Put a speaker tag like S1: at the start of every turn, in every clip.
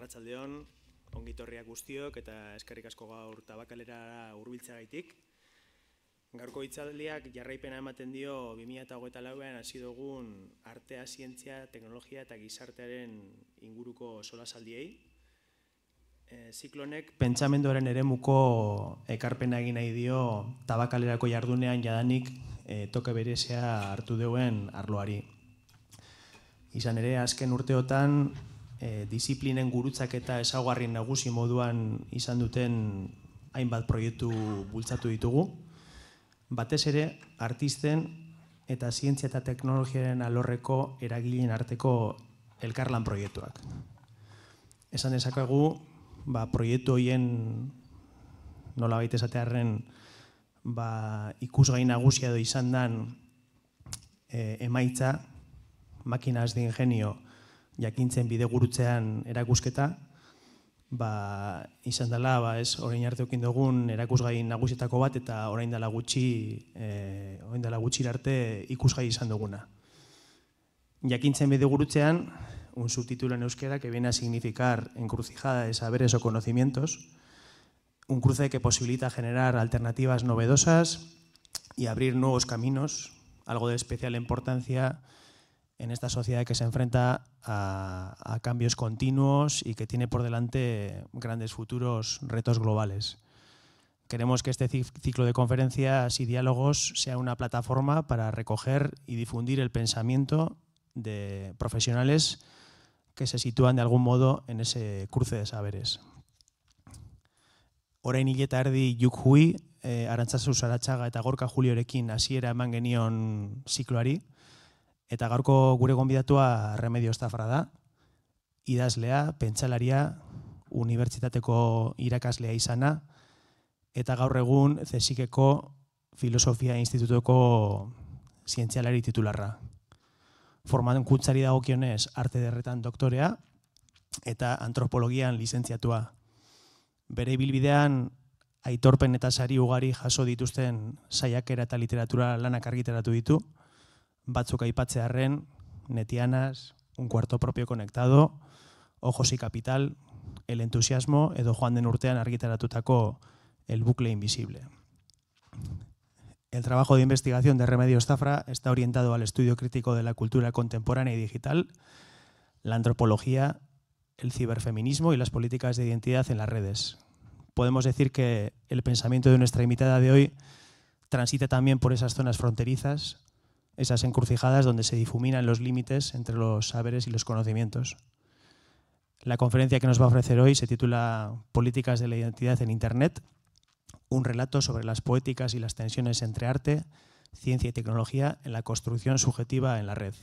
S1: Arratsaldeon ongitorriak guztiok eta eskerrik asko gaur tabakalera hurbiltzeagaitik. gaitik. Gaurko hitzaldiak jarraipena ematen dio 2024ean hasi dugun artea, zientzia, teknologia eta gizartearen inguruko solasaldiei. E, eh, ziklonek pentsamenduaren eremuko ekarpena egin nahi dio tabakalerako jardunean jadanik e, toke berezea hartu duen arloari. Izan ere, azken urteotan, e, disiplinen gurutzak eta esaguarri nagusi moduan izan duten hainbat proiektu bultzatu ditugu. Batez ere, artisten eta zientzia eta teknologiaren alorreko eragilen arteko elkarlan proiektuak. Esan ezakagu, ba, proiektu hoien nola baita esatearen ba, ikusgai nagusia do izan dan e, emaitza, makina azdin ingenio, genio, jakintzen en erakusketa, ba, izan dela, ba, es orain arte okin dugun erakusgai nagusietako bat eta orain dela gutxi, e, orain dela gutxi arte izan duguna. un subtítulo en euskera que viene a significar encrucijada de saberes o conocimientos, un cruce que posibilita generar alternativas novedosas y abrir nuevos caminos, algo de especial importancia en esta sociedad que se enfrenta a, cambios continuos y que tiene por delante grandes futuros retos globales. Queremos que este ciclo de conferencias y diálogos sea una plataforma para recoger y difundir el pensamiento de profesionales que se sitúan de algún modo en ese cruce de saberes. Orain hileta erdi juk hui, eh, arantzazu eta gorka juliorekin hasiera eman Eta gaurko gure gonbidatua Remedio Estafra da. Idazlea, pentsalaria, unibertsitateko irakaslea izana, eta gaur egun Zesikeko Filosofia Institutoko zientzialari titularra. Formaten kutsari dagokionez arte derretan doktorea eta antropologian lizentziatua. Bere bilbidean aitorpen eta sari ugari jaso dituzten saiakera eta literatura lanak argiteratu ditu, batzuk aipatzearren, Netianas, Un cuarto propio conectado, Ojos y Capital, El entusiasmo edo de den urtean argitaratutako El bucle invisible. El trabajo de investigación de Remedios Zafra está orientado al estudio crítico de la cultura contemporánea y digital, la antropología, el ciberfeminismo y las políticas de identidad en las redes. Podemos decir que el pensamiento de nuestra invitada de hoy transita también por esas zonas fronterizas, esas encrucijadas donde se difuminan los límites entre los saberes y los conocimientos. La conferencia que nos va a ofrecer hoy se titula Políticas de la Identidad en Internet, un relato sobre las poéticas y las tensiones entre arte, ciencia y tecnología en la construcción subjetiva en la red.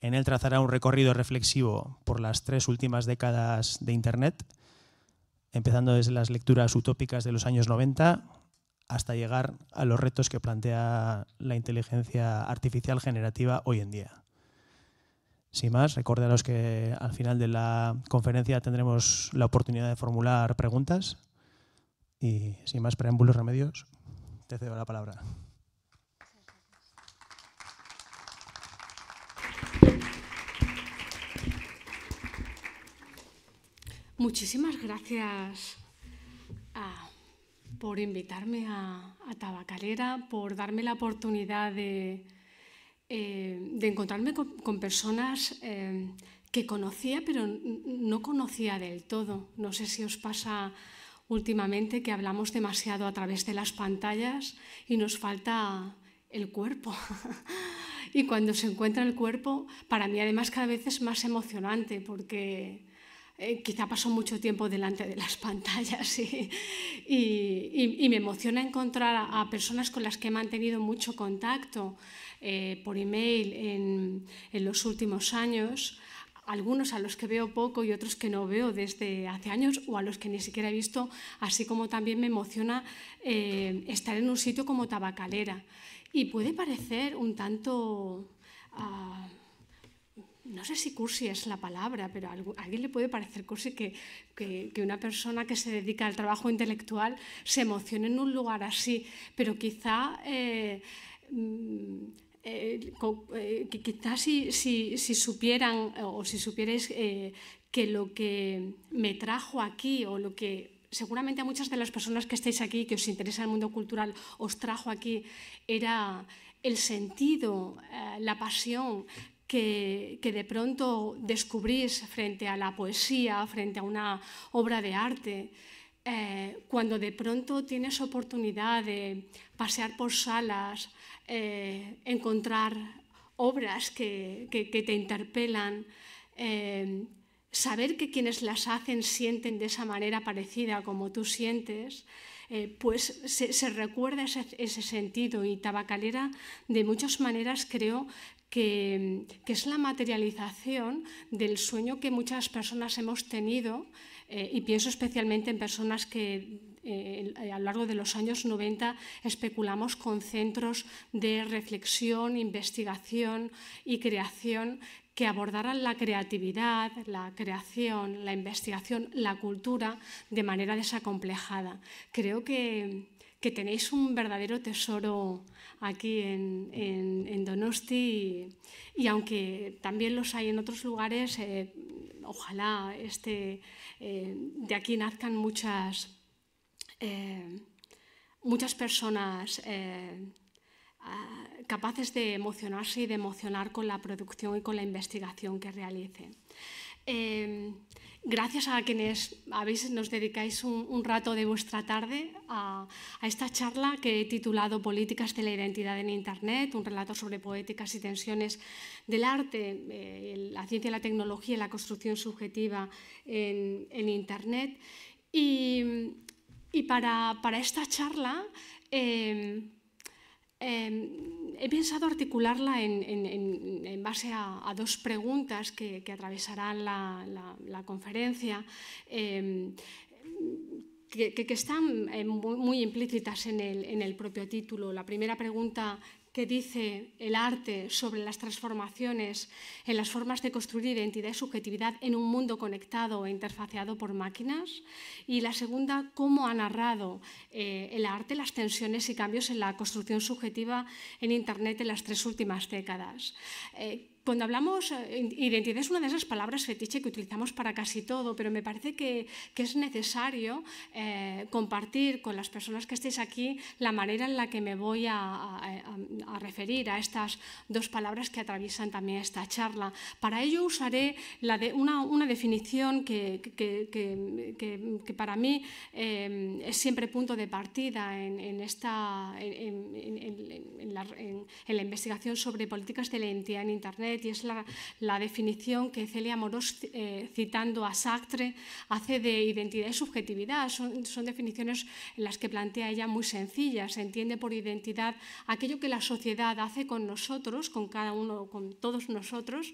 S1: En él trazará un recorrido reflexivo por las tres últimas décadas de Internet, empezando desde las lecturas utópicas de los años 90 hasta llegar a los retos que plantea la inteligencia artificial generativa hoy en día. Sin más, recordaros que al final de la conferencia tendremos la oportunidad de formular preguntas y sin más preámbulos, remedios, te cedo la palabra.
S2: Muchísimas gracias por invitarme a, Tabacalera, por darme la oportunidad de, eh, de encontrarme con, personas eh, que conocía, pero no conocía del todo. No sé si os pasa últimamente que hablamos demasiado a través de las pantallas y nos falta el cuerpo. y cuando se encuentra el cuerpo, para mí además cada vez es más emocionante porque eh, quizá paso mucho tiempo delante de las pantallas y, me emociona encontrar a, personas con las que he mantenido mucho contacto eh, por email en, en los últimos años algunos a los que veo poco y otros que no veo desde hace años o a los que ni siquiera he visto, así como también me emociona eh, estar en un sitio como Tabacalera. Y puede parecer un tanto... Ah, no sé si cursi es la palabra, pero a alguien le puede parecer cursi que, una persona que se dedica al trabajo intelectual se emocione en un lugar así, pero quizá... Eh, mm, eh, eh, quizás si, supieran o si supierais que lo que me trajo aquí o lo que seguramente a muchas de las personas que estáis aquí, que os interesa el mundo cultural, os trajo aquí, era el sentido, la pasión que, de pronto descubrís frente a la poesía, frente a una obra de arte, eh, cuando de pronto tienes oportunidad de pasear por salas, eh, encontrar obras que, te interpelan, eh, saber que quienes las hacen sienten de esa manera parecida como tú sientes, pues se, recuerda ese, ese, sentido y Tabacalera de muchas maneras creo que, es la materialización del sueño que muchas personas hemos tenido, eh, y pienso especialmente en personas que eh, a lo largo de los años 90 especulamos con centros de reflexión, investigación y creación que abordaran la creatividad, la creación, la investigación, la cultura de manera desacomplejada. Creo que, que tenéis un verdadero tesoro aquí en, Donosti y, aunque también los hay en otros lugares, eh, ojalá este, eh, de aquí nazcan muchas, eh, muchas personas ah, capaces de emocionarse y de emocionar con la producción y con la investigación que realicen. Em, gracias a quienes habéis, nos dedicáis un, rato de vuestra tarde a, esta charla que he titulado Políticas de la Identidad en Internet, un relato sobre poéticas y tensiones del arte, eh, la ciencia, la tecnología y la construcción subjetiva en, Internet. Y, para, esta charla... Em, Em, he pensado articularla en, base a, dos preguntas que, atravesarán la, conferencia. Em, que, están em, muy, implícitas en el, en el, propio título. La primera pregunta que dice el arte sobre las transformaciones en las formas de construir identidad y subjetividad en un mundo conectado e interfaciado por máquinas. Y la segunda, cómo ha narrado eh, el arte las tensiones y cambios en la construcción subjetiva en Internet en las tres últimas décadas. Eh, cuando hablamos, eh, identidad es una de esas palabras fetiche que utilizamos para casi todo, pero me parece que, es necesario eh, compartir con las personas que estéis aquí la manera en la que me voy a, referir a estas dos palabras que atraviesan también esta charla. Para ello usaré una, definición que, para mí eh, es siempre punto de partida en, esta, en la investigación sobre políticas de la identidad en Internet y es la, definición que Celia Moros eh, citando a Sartre, hace de identidad y subjetividad. Son, definiciones en las que plantea ella muy sencillas. Se entiende por identidad aquello que la sociedad hace con nosotros, con cada uno, con todos nosotros,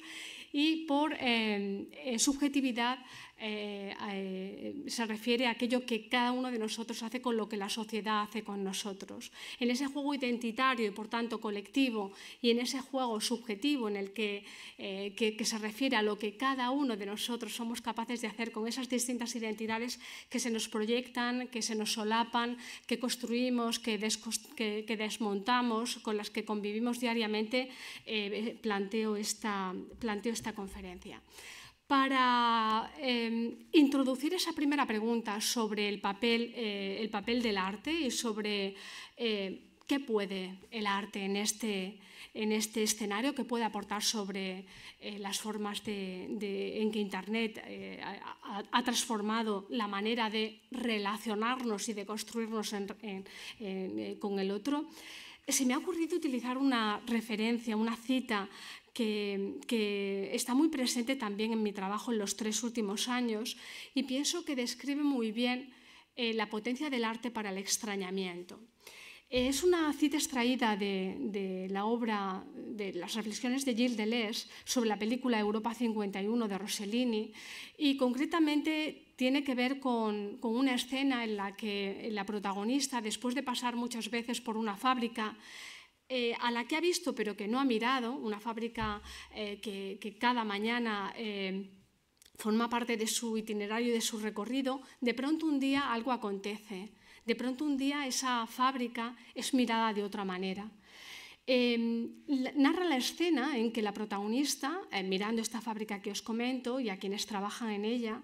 S2: y por eh, subjetividad eh, eh, se refiere a aquello que cada uno de nosotros hace con lo que la sociedad hace con nosotros. En ese juego identitario y por tanto colectivo y en ese juego subjetivo en el que, eh, se refiere a lo que cada uno de nosotros somos capaces de hacer con esas distintas identidades que se nos proyectan, que se nos solapan, que construimos, que, desmontamos, con las que convivimos diariamente, planteo esta conferencia para em, introducir esa primera pregunta sobre el papel, eh, el papel del arte y sobre eh, qué puede el arte en este, en este escenario, qué puede aportar sobre eh, las formas de, en que Internet ha, transformado la manera de relacionarnos y de construirnos con el otro se me ha ocurrido utilizar una referencia, una cita que, está muy presente también en mi trabajo en los tres últimos años y pienso que describe muy bien eh, la potencia del arte para el extrañamiento. Es una cita extraída de, la obra de las reflexiones de Gilles Deleuze sobre la película Europa 51 de Rossellini y concretamente tiene que ver con una escena en la que la protagonista, después de pasar muchas veces por una fábrica, eh, a la que ha visto pero que no ha mirado, una fábrica eh, que, cada mañana eh, forma parte de su itinerario y de su recorrido, de pronto un día algo acontece, de pronto un día esa fábrica es mirada de otra manera. Em, narra la escena en que la protagonista, mirando esta fábrica que os comento y a quienes trabajan en ella,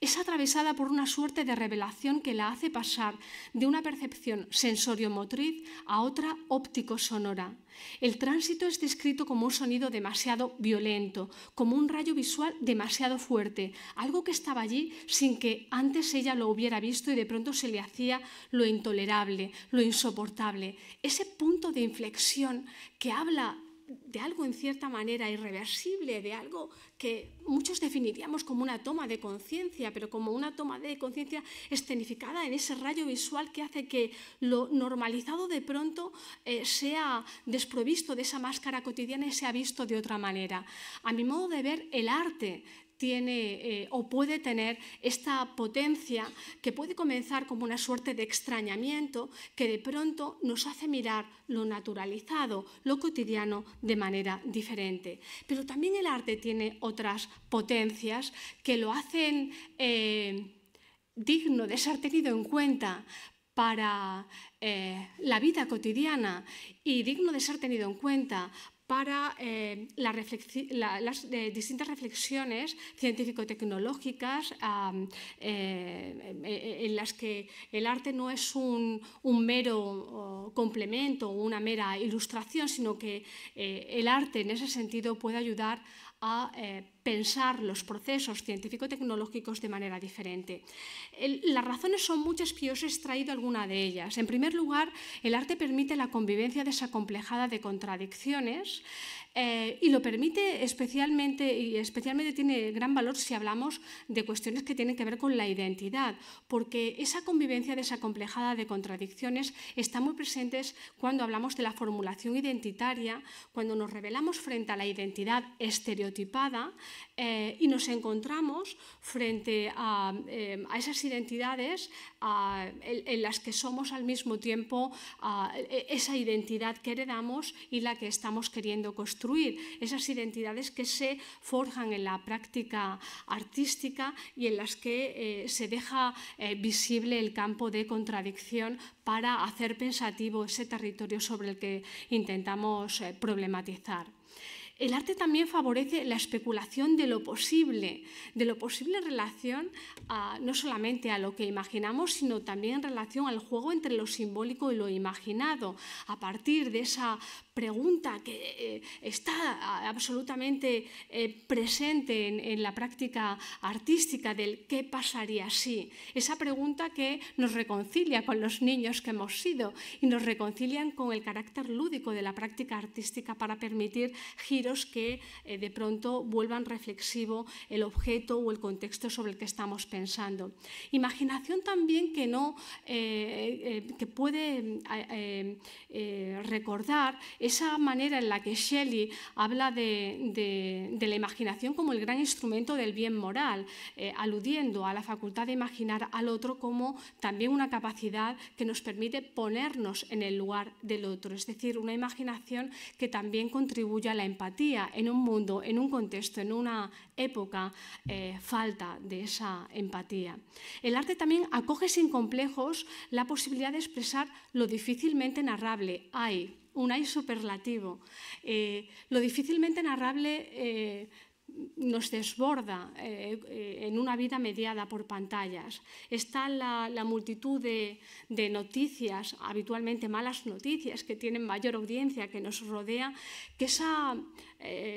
S2: es atravesada por una suerte de revelación que la hace pasar de una percepción sensorio-motriz a otra óptico-sonora. El tránsito es descrito como un sonido demasiado violento, como un rayo visual demasiado fuerte, algo que estaba allí sin que antes ella lo hubiera visto y de pronto se le hacía lo intolerable, lo insoportable. Ese punto de inflexión que habla de algo en cierta manera irreversible, de algo que muchos definiríamos como una toma de conciencia, pero como una toma de conciencia escenificada en ese rayo visual que hace que lo normalizado de pronto eh, sea desprovisto de esa máscara cotidiana y sea visto de otra manera. A mi modo de ver, el arte tiene eh, o puede tener esta potencia que puede comenzar como una suerte de extrañamiento que de pronto nos hace mirar lo naturalizado, lo cotidiano de manera diferente. Pero también el arte tiene otras potencias que lo hacen eh, digno de ser tenido en cuenta para eh, la vida cotidiana y digno de ser tenido en cuenta para eh, las eh, distintas reflexiones científico-tecnológicas eh, en las que el arte no es un, mero complemento o una mera ilustración, sino que el arte en ese sentido puede ayudar a eh, pensar los procesos científico-tecnológicos de manera diferente. las razones son muchas, pero os he extraído alguna de ellas. En primer lugar, el arte permite la convivencia desacomplejada de contradicciones eh, y lo permite especialmente, y especialmente tiene gran valor si hablamos de cuestiones que tienen que ver con la identidad, porque esa convivencia desacomplejada de contradicciones está muy presente cuando hablamos de la formulación identitaria, cuando nos revelamos frente a la identidad estereotipada eh, y nos encontramos frente a, eh, a esas identidades a, en, en, las que somos al mismo tiempo a, e, esa identidad que heredamos y la que estamos queriendo construir esas identidades que se forjan en la práctica artística y en las que eh, se deja eh, visible el campo de contradicción para hacer pensativo ese territorio sobre el que intentamos eh, problematizar. El arte también favorece la especulación de lo posible, de lo posible en relación no solamente a lo que imaginamos, sino también en relación al juego entre lo simbólico y lo imaginado. A partir de esa pregunta que eh, está absolutamente eh, presente en, la práctica artística del qué pasaría si. Esa pregunta que nos reconcilia con los niños que hemos sido y nos reconcilian con el carácter lúdico de la práctica artística para permitir giros que eh, de pronto vuelvan reflexivo el objeto o el contexto sobre el que estamos pensando. Imaginación también que no que puede recordar esa manera en la que Shelley habla de, la imaginación como el gran instrumento del bien moral, eh, aludiendo a la facultad de imaginar al otro como también una capacidad que nos permite ponernos en el lugar del otro, es decir, una imaginación que también contribuye a la empatía en un mundo, en un contexto, en una época eh, falta de esa empatía. El arte también acoge sin complejos la posibilidad de expresar lo difícilmente narrable. Hay un ay superlativo. Eh, lo difícilmente narrable eh, nos desborda eh, en una vida mediada por pantallas. Está la, multitud de, noticias, habitualmente malas noticias, que tienen mayor audiencia, que nos rodea, que esa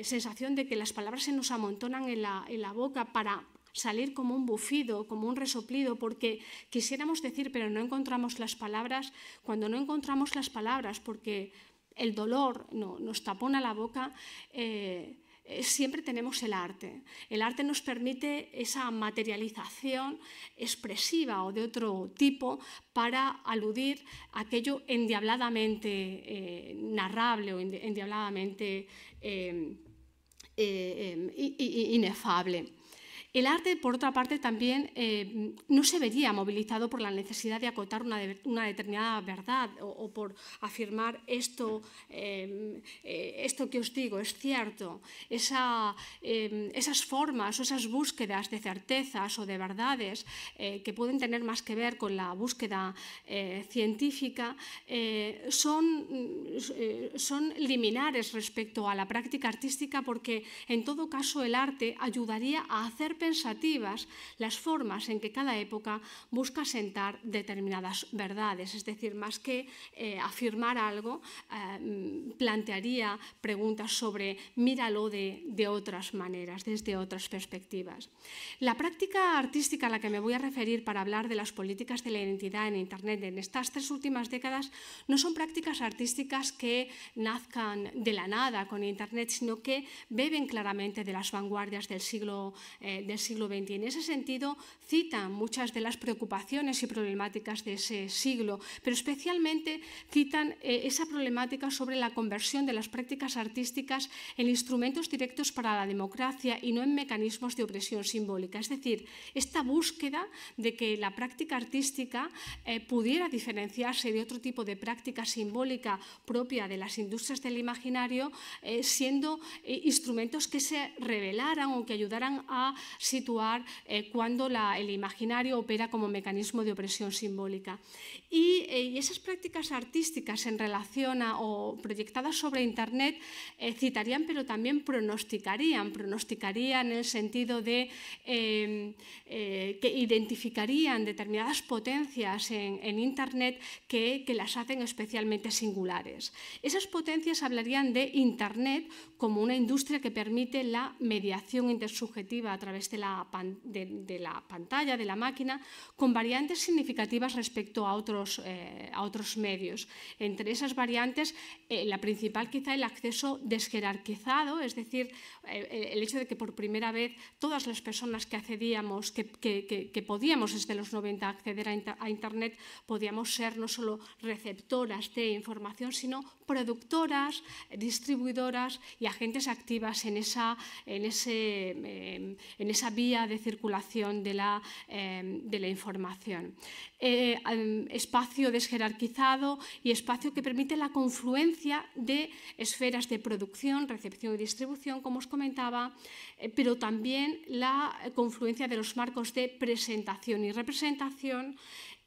S2: sensación de que las palabras se nos amontonan en la boca para salir como un bufido, como un resoplido, porque quisiéramos decir, pero no encontramos las palabras, cuando no encontramos las palabras, porque el dolor nos tapona la boca, eh, eh, siempre tenemos el arte. El arte nos permite esa materialización expresiva o de otro tipo para aludir a aquello endiabladamente eh, narrable o endiabladamente inefable. El arte, por otra parte, también eh, no se vería movilizado por la necesidad de acotar una, determinada verdad o, por afirmar esto, em, eh, esto que os digo es cierto. Em, esas formas o esas búsquedas de certezas o de verdades eh, que pueden tener más que ver con la búsqueda científica son, son liminares respecto a la práctica artística porque en todo caso el arte ayudaría a hacer pensativas las formas en que cada época busca sentar determinadas verdades, es decir, más que eh, afirmar algo, eh, plantearía preguntas sobre míralo de, de otras maneras, desde otras perspectivas. La práctica artística a la que me voy a referir para hablar de las políticas de la identidad en Internet en estas tres últimas décadas no son prácticas artísticas que nazcan de la nada con Internet, sino que beben claramente de las vanguardias del siglo, eh, del siglo XX. Y en ese sentido citan muchas de las preocupaciones y problemáticas de ese siglo, pero especialmente citan eh, esa problemática sobre la conversión de las prácticas artísticas en instrumentos directos para la democracia y no en mecanismos de opresión simbólica. Es decir, esta búsqueda de que la práctica artística eh, pudiera diferenciarse de otro tipo de práctica simbólica propia de las industrias del imaginario, eh, siendo instrumentos que se revelaran o que ayudaran a situar eh, cuando el imaginario opera como mecanismo de opresión simbólica. Eh, y, esas prácticas artísticas en relación o proyectadas sobre Internet eh, citarían, pero también pronosticarían, pronosticarían en el sentido de em, eh, que identificarían determinadas potencias en, Internet que, las hacen especialmente singulares. Esas potencias hablarían de Internet como una industria que permite la mediación intersubjetiva a través de la, de la pantalla, de la máquina, con variantes significativas respecto a otros eh, a otros medios. Entre esas variantes, eh, la principal quizá el acceso desjerarquizado, es decir, eh, el hecho de que por primera vez todas las personas que accedíamos, que, que, podíamos desde los 90 acceder a, Internet, podíamos ser no solo receptoras de información, sino productoras, distribuidoras y agentes activas en esa, en ese, em, en esa vía de circulación de la, em, de la información. Eh, espacio desjerarquizado y espacio que permite la confluencia de esferas de producción, recepción y distribución, como os comentaba, eh, pero también la confluencia de los marcos de presentación y representación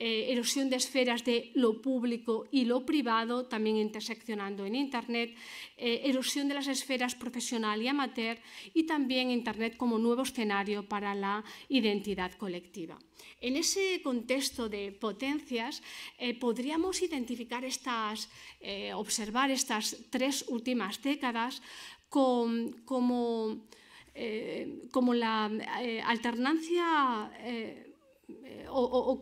S2: eh, erosión de esferas de lo público y lo privado, también interseccionando en Internet, eh, erosión de las esferas profesional y amateur y también Internet como nuevo escenario para la identidad colectiva. En ese contexto de potencias eh, podríamos identificar estas, observar estas tres últimas décadas como... como la alternancia o,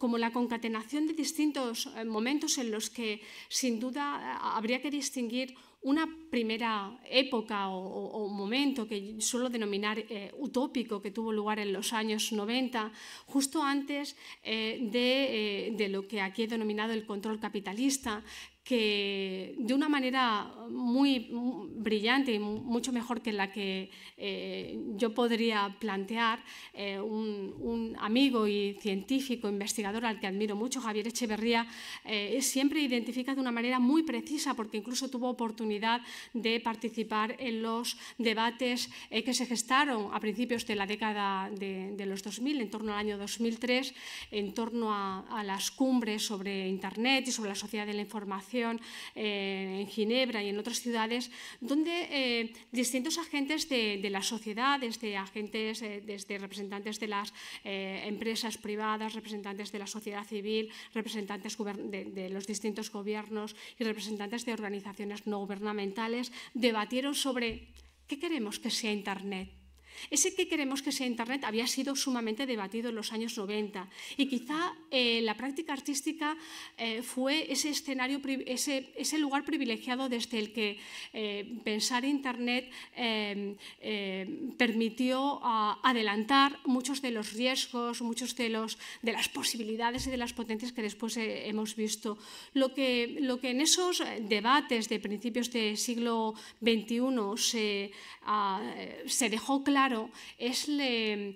S2: como la concatenación de distintos eh, momentos en los que sin duda habría que distinguir una primera época o, momento que suelo denominar eh, utópico que tuvo lugar en los años 90, justo antes eh, de, de, lo que aquí he denominado el control capitalista, que de una manera muy brillante y mucho mejor que la que eh, yo podría plantear, eh, un, amigo y científico, investigador al que admiro mucho, Javier Echeverría, eh, siempre identifica de una manera muy precisa, porque incluso tuvo oportunidad de participar en los debates que se gestaron a principios de la década de, los 2000, en torno al año 2003, en torno a las cumbres sobre Internet y sobre la sociedad de la información eh, en Ginebra y en otras ciudades, donde eh, distintos agentes de, la sociedad, desde agentes, eh, desde representantes de las empresas privadas, representantes de la sociedad civil, representantes de los distintos gobiernos y representantes de organizaciones no gubernamentales, debatieron sobre qué queremos que sea Internet ese que queremos que sea Internet había sido sumamente debatido en los años 90 y quizá eh, la práctica artística eh, fue ese, escenario, ese, ese, lugar privilegiado desde el que eh, pensar Internet permitió ah, adelantar muchos de los riesgos, muchos de, de las posibilidades y de las potencias que después hemos visto. Lo que, lo que en esos debates de principios del siglo XXI ah, se dejó claro es eh,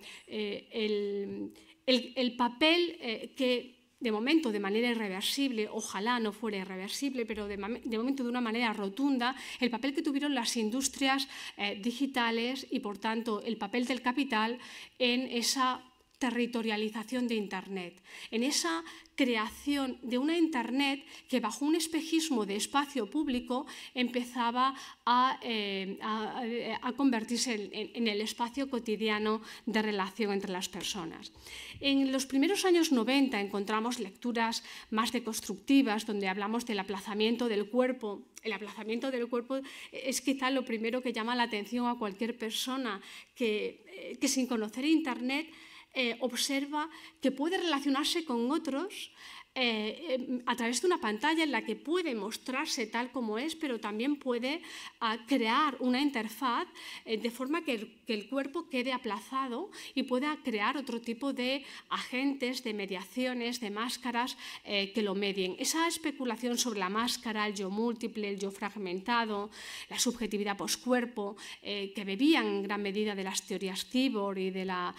S2: el, papel eh, que de momento de manera irreversible, ojalá no fuera irreversible, pero de, momento de una manera rotunda, el papel que tuvieron las industrias eh, digitales y, por tanto, el papel del capital en esa territorialización de Internet, en esa creación de una Internet que bajo un espejismo de espacio público empezaba a, eh, eh, convertirse en, el espacio cotidiano de relación entre las personas. En los primeros años 90 encontramos lecturas más deconstructivas donde hablamos del aplazamiento del cuerpo. El aplazamiento del cuerpo es quizá lo primero que llama la atención a cualquier persona que eh, sin conocer Internet eh, observa que puede relacionarse con otros eh, em, a través de una pantalla en la que puede mostrarse tal como es, pero también puede ah, crear una interfaz eh, de forma que el, cuerpo quede aplazado y pueda crear otro tipo de agentes, de mediaciones, de máscaras eh, que lo medien. Esa especulación sobre la máscara, el yo múltiple, el yo fragmentado, la subjetividad poscuerpo, que bebían en gran medida de las teorías Cibor y, de la,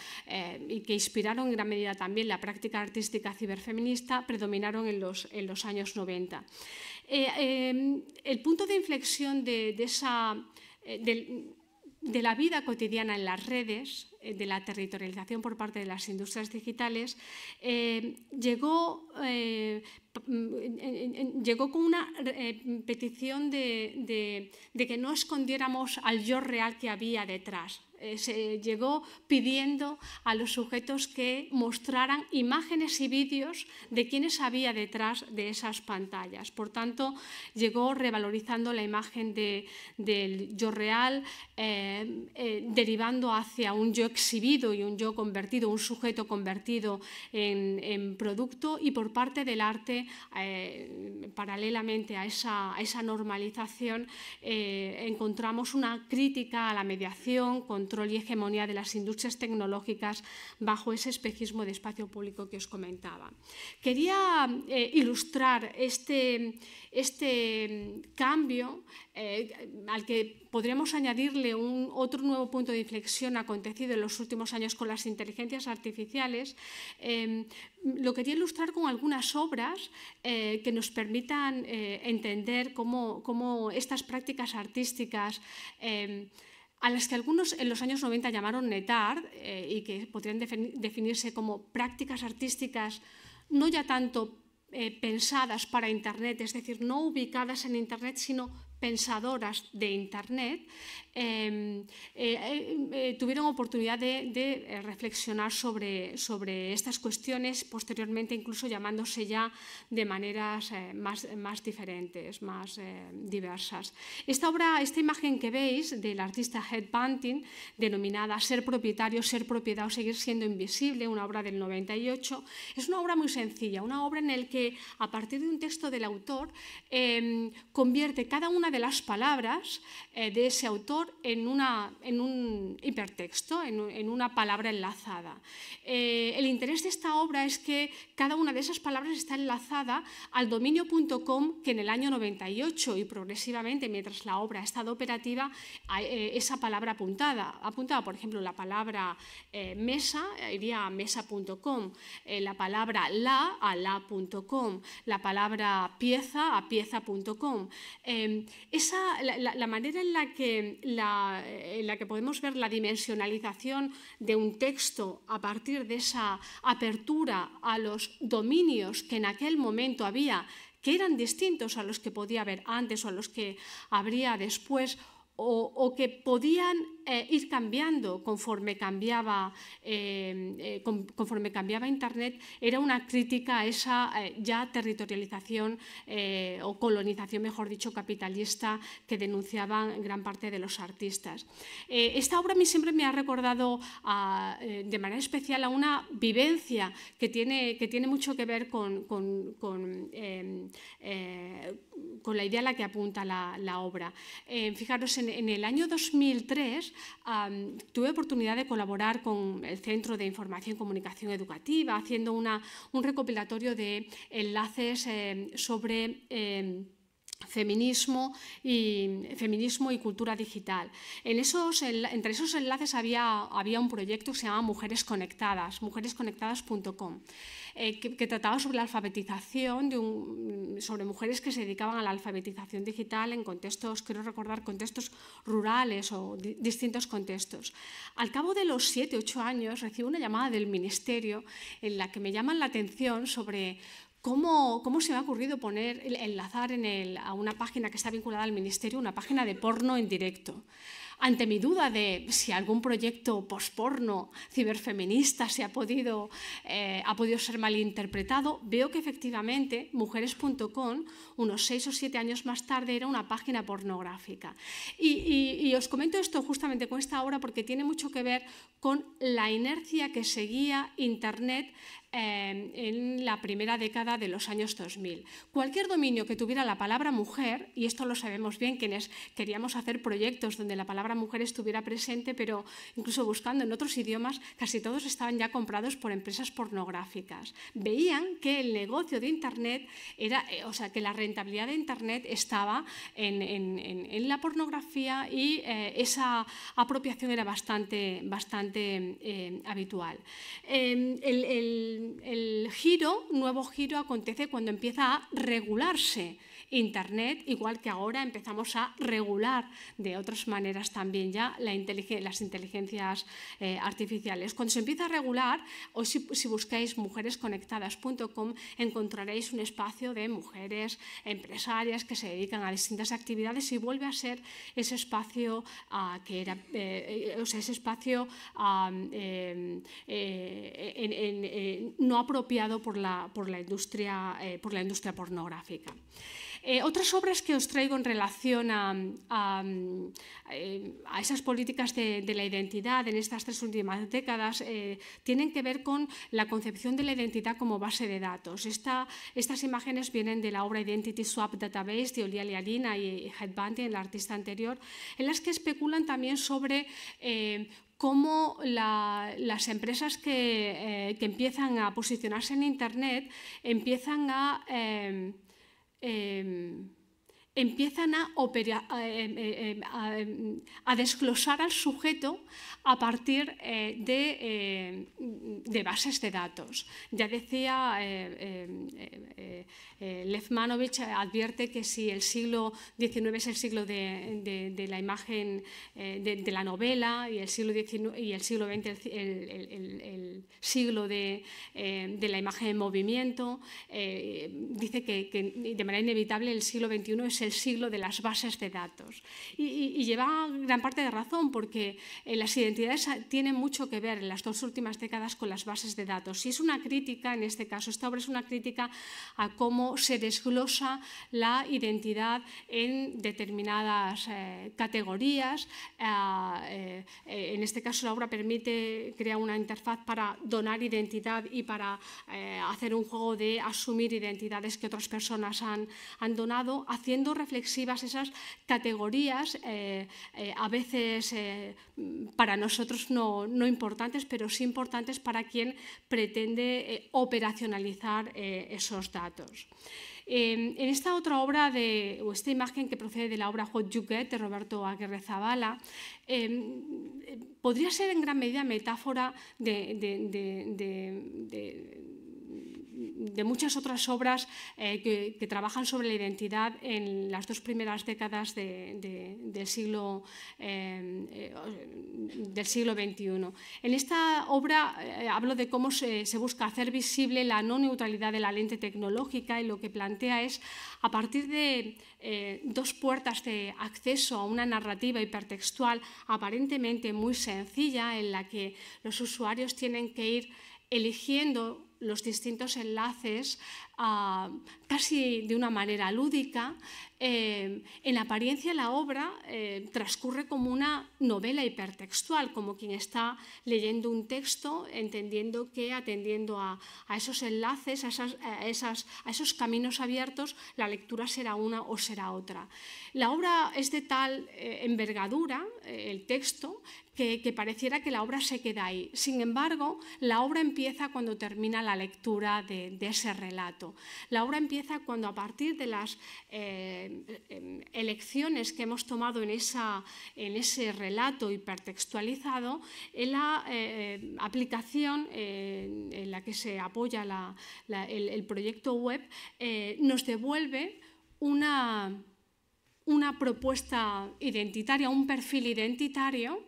S2: y que inspiraron en gran medida también la práctica artística ciberfeminista, dominaron en los, años 90. Eh, eh, el punto de inflexión eh, de, la vida cotidiana en las redes, de la territorialización por parte de las industrias digitales, llegó, llegó con una petición de, que no escondiéramos al yo real que había detrás. Eh, se llegó pidiendo a los sujetos que mostraran imágenes y vídeos de quienes había detrás de esas pantallas. Por tanto, llegó revalorizando la imagen del yo real, eh, eh, derivando hacia un yo exhibido y un yo convertido, un sujeto convertido en, producto y por parte del arte, paralelamente a esa, normalización, encontramos una crítica a la mediación, y hegemonía de las industrias tecnológicas bajo ese espejismo de espacio público que os comentaba. Quería eh, ilustrar este, este cambio eh, al que podríamos añadirle un, otro nuevo punto de inflexión acontecido en los últimos años con las inteligencias artificiales, eh, lo quería ilustrar con algunas obras que nos permitan entender cómo, cómo, estas prácticas artísticas a las que algunos en los años 90 llamaron netar eh, y que podrían definirse como prácticas artísticas no ya tanto eh, pensadas para Internet, es decir, no ubicadas en Internet, sino pensadoras de Internet, Em, eh, eh, eh, tuvieron oportunidad de, reflexionar sobre, estas cuestiones, posteriormente incluso llamándose ya de maneras más, diferentes, más diversas. Esta obra, esta imagen que veis del artista Head Bunting, denominada Ser propietario, ser propiedad o seguir siendo invisible, una obra del 98, es una obra muy sencilla, una obra en la que a partir de un texto del autor em, convierte cada una de las palabras de ese autor en, una, en un hipertexto, en, una palabra enlazada. Eh, el interés de esta obra es que cada una de esas palabras está enlazada al dominio.com que en el año 98 y progresivamente, mientras la obra ha estado operativa, eh, esa palabra apuntada, apuntada, por ejemplo, la palabra eh, mesa iría a mesa.com, la palabra la a la.com, la palabra pieza a pieza.com. esa la, la manera en la que eh, en la que podemos ver la dimensionalización de un texto a partir de esa apertura a los dominios que en aquel momento había, que eran distintos a los que podía haber antes o a los que habría después, o, o que podían eh, ir cambiando conforme cambiaba, eh, eh, conforme cambiaba Internet, era una crítica a esa ya territorialización o colonización, mejor dicho, capitalista que denunciaban gran parte de los artistas. esta obra a mí siempre me ha recordado de manera especial a una vivencia que tiene, que tiene mucho que ver con, con, em, la idea a la que apunta la, obra. fijaros, en, el año 2003 tuve oportunidad de colaborar con el Centro de Información y Comunicación Educativa, haciendo un recopilatorio de enlaces eh, sobre... Eh, feminismo y, feminismo y cultura digital. En esos, entre esos enlaces había, había un proyecto que se llamaba Mujeres Conectadas, mujeresconectadas.com, eh, que, trataba sobre la alfabetización, de un, sobre mujeres que se dedicaban a la alfabetización digital en contextos, quiero recordar, contextos rurales o distintos contextos. Al cabo de los 7, ocho años recibo una llamada del ministerio en la que me llaman la atención sobre ¿Cómo, ¿Cómo, se me ha ocurrido poner, enlazar a una página que está vinculada al ministerio, una página de porno en directo? Ante mi duda de si algún proyecto posporno ciberfeminista se ha podido, eh, ha podido ser malinterpretado, veo que efectivamente mujeres.com, unos seis o siete años más tarde, era una página pornográfica. Y, y os comento esto justamente con esta obra porque tiene mucho que ver con la inercia que seguía Internet Em, en la primera década de los años 2000. Cualquier dominio que tuviera la palabra mujer, y esto lo sabemos bien quienes queríamos hacer proyectos donde la palabra mujer estuviera presente, pero incluso buscando en otros idiomas, casi todos estaban ya comprados por empresas pornográficas. Veían que el negocio de Internet era, eh, o sea, que la rentabilidad de Internet estaba en, la pornografía y eh, esa apropiación era bastante, bastante eh, habitual. Em, el el, giro, nuevo giro, acontece cuando empieza a regularse Internet, igual que ahora empezamos a regular de otras maneras también ya las inteligencias eh, artificiales. Cuando se empieza a regular, o si, buscáis mujeresconectadas.com, encontraréis un espacio de mujeres empresarias que se dedican a distintas actividades y vuelve a ser ese espacio ah, que era, eh, sea, ese espacio ah, eh, no apropiado por la industria, por la industria pornográfica. Eh, otras obras que os traigo en relación a, a, eh, esas políticas de, la identidad en estas tres últimas décadas eh, tienen que ver con la concepción de la identidad como base de datos. estas imágenes vienen de la obra Identity Swap Database de Olia Lealina y en el artista anterior, en las que especulan también sobre cómo las empresas que, que, empiezan a posicionarse en Internet empiezan a... Øhm, empiezan em, em, em, a, desglosar al sujeto a partir eh, eh, de, bases de datos. Ya decía eh, eh Lefmanovich, advierte que si el siglo XIX es el siglo de, la imagen de, la novela y el siglo, y el siglo XX el, siglo de, la imagen en movimiento, dice que, de manera inevitable el siglo XXI es el siglo de las bases de datos. Y, lleva gran parte de razón porque eh, las identidades tienen mucho que ver en las dos últimas décadas con las bases de datos. Y es una crítica, en este caso, esta obra es una crítica a cómo se desglosa la identidad en determinadas eh, categorías. Eh, en este caso, la obra permite crear una interfaz para donar identidad y para hacer un juego de asumir identidades que otras personas han, han donado, haciendo reflexivas esas categorías, eh, eh, a veces eh, para nosotros no, importantes, pero sí importantes para quien pretende operacionalizar esos datos. en esta otra obra, de, o esta imagen que procede de la obra What You de Roberto Aguirre Zavala, em, podría ser en gran medida metáfora de, de muchas otras obras eh, que, trabajan sobre la identidad en las dos primeras décadas del, siglo, eh, del siglo XXI. En esta obra eh, hablo de cómo se, busca hacer visible la no neutralidad de la lente tecnológica y lo que plantea es, a partir de dos puertas de acceso a una narrativa hipertextual aparentemente muy sencilla, en la que los usuarios tienen que ir eligiendo los distintos enlaces ah, casi de una manera lúdica. Eh, en en apariencia la obra eh, transcurre como una novela hipertextual, como quien está leyendo un texto, entendiendo que atendiendo a, esos enlaces, a, esos caminos abiertos, la lectura será una o será otra. La obra es de tal eh, envergadura, el texto, que, pareciera que la obra se queda ahí. Sin embargo, la obra empieza cuando termina la lectura de, ese relato. La obra empieza cuando a partir de las eh, em, elecciones que hemos tomado en, esa, en ese relato hipertextualizado, en la eh, em, aplicación eh, en la que se apoya el, proyecto web nos devuelve una una propuesta identitaria, un perfil identitario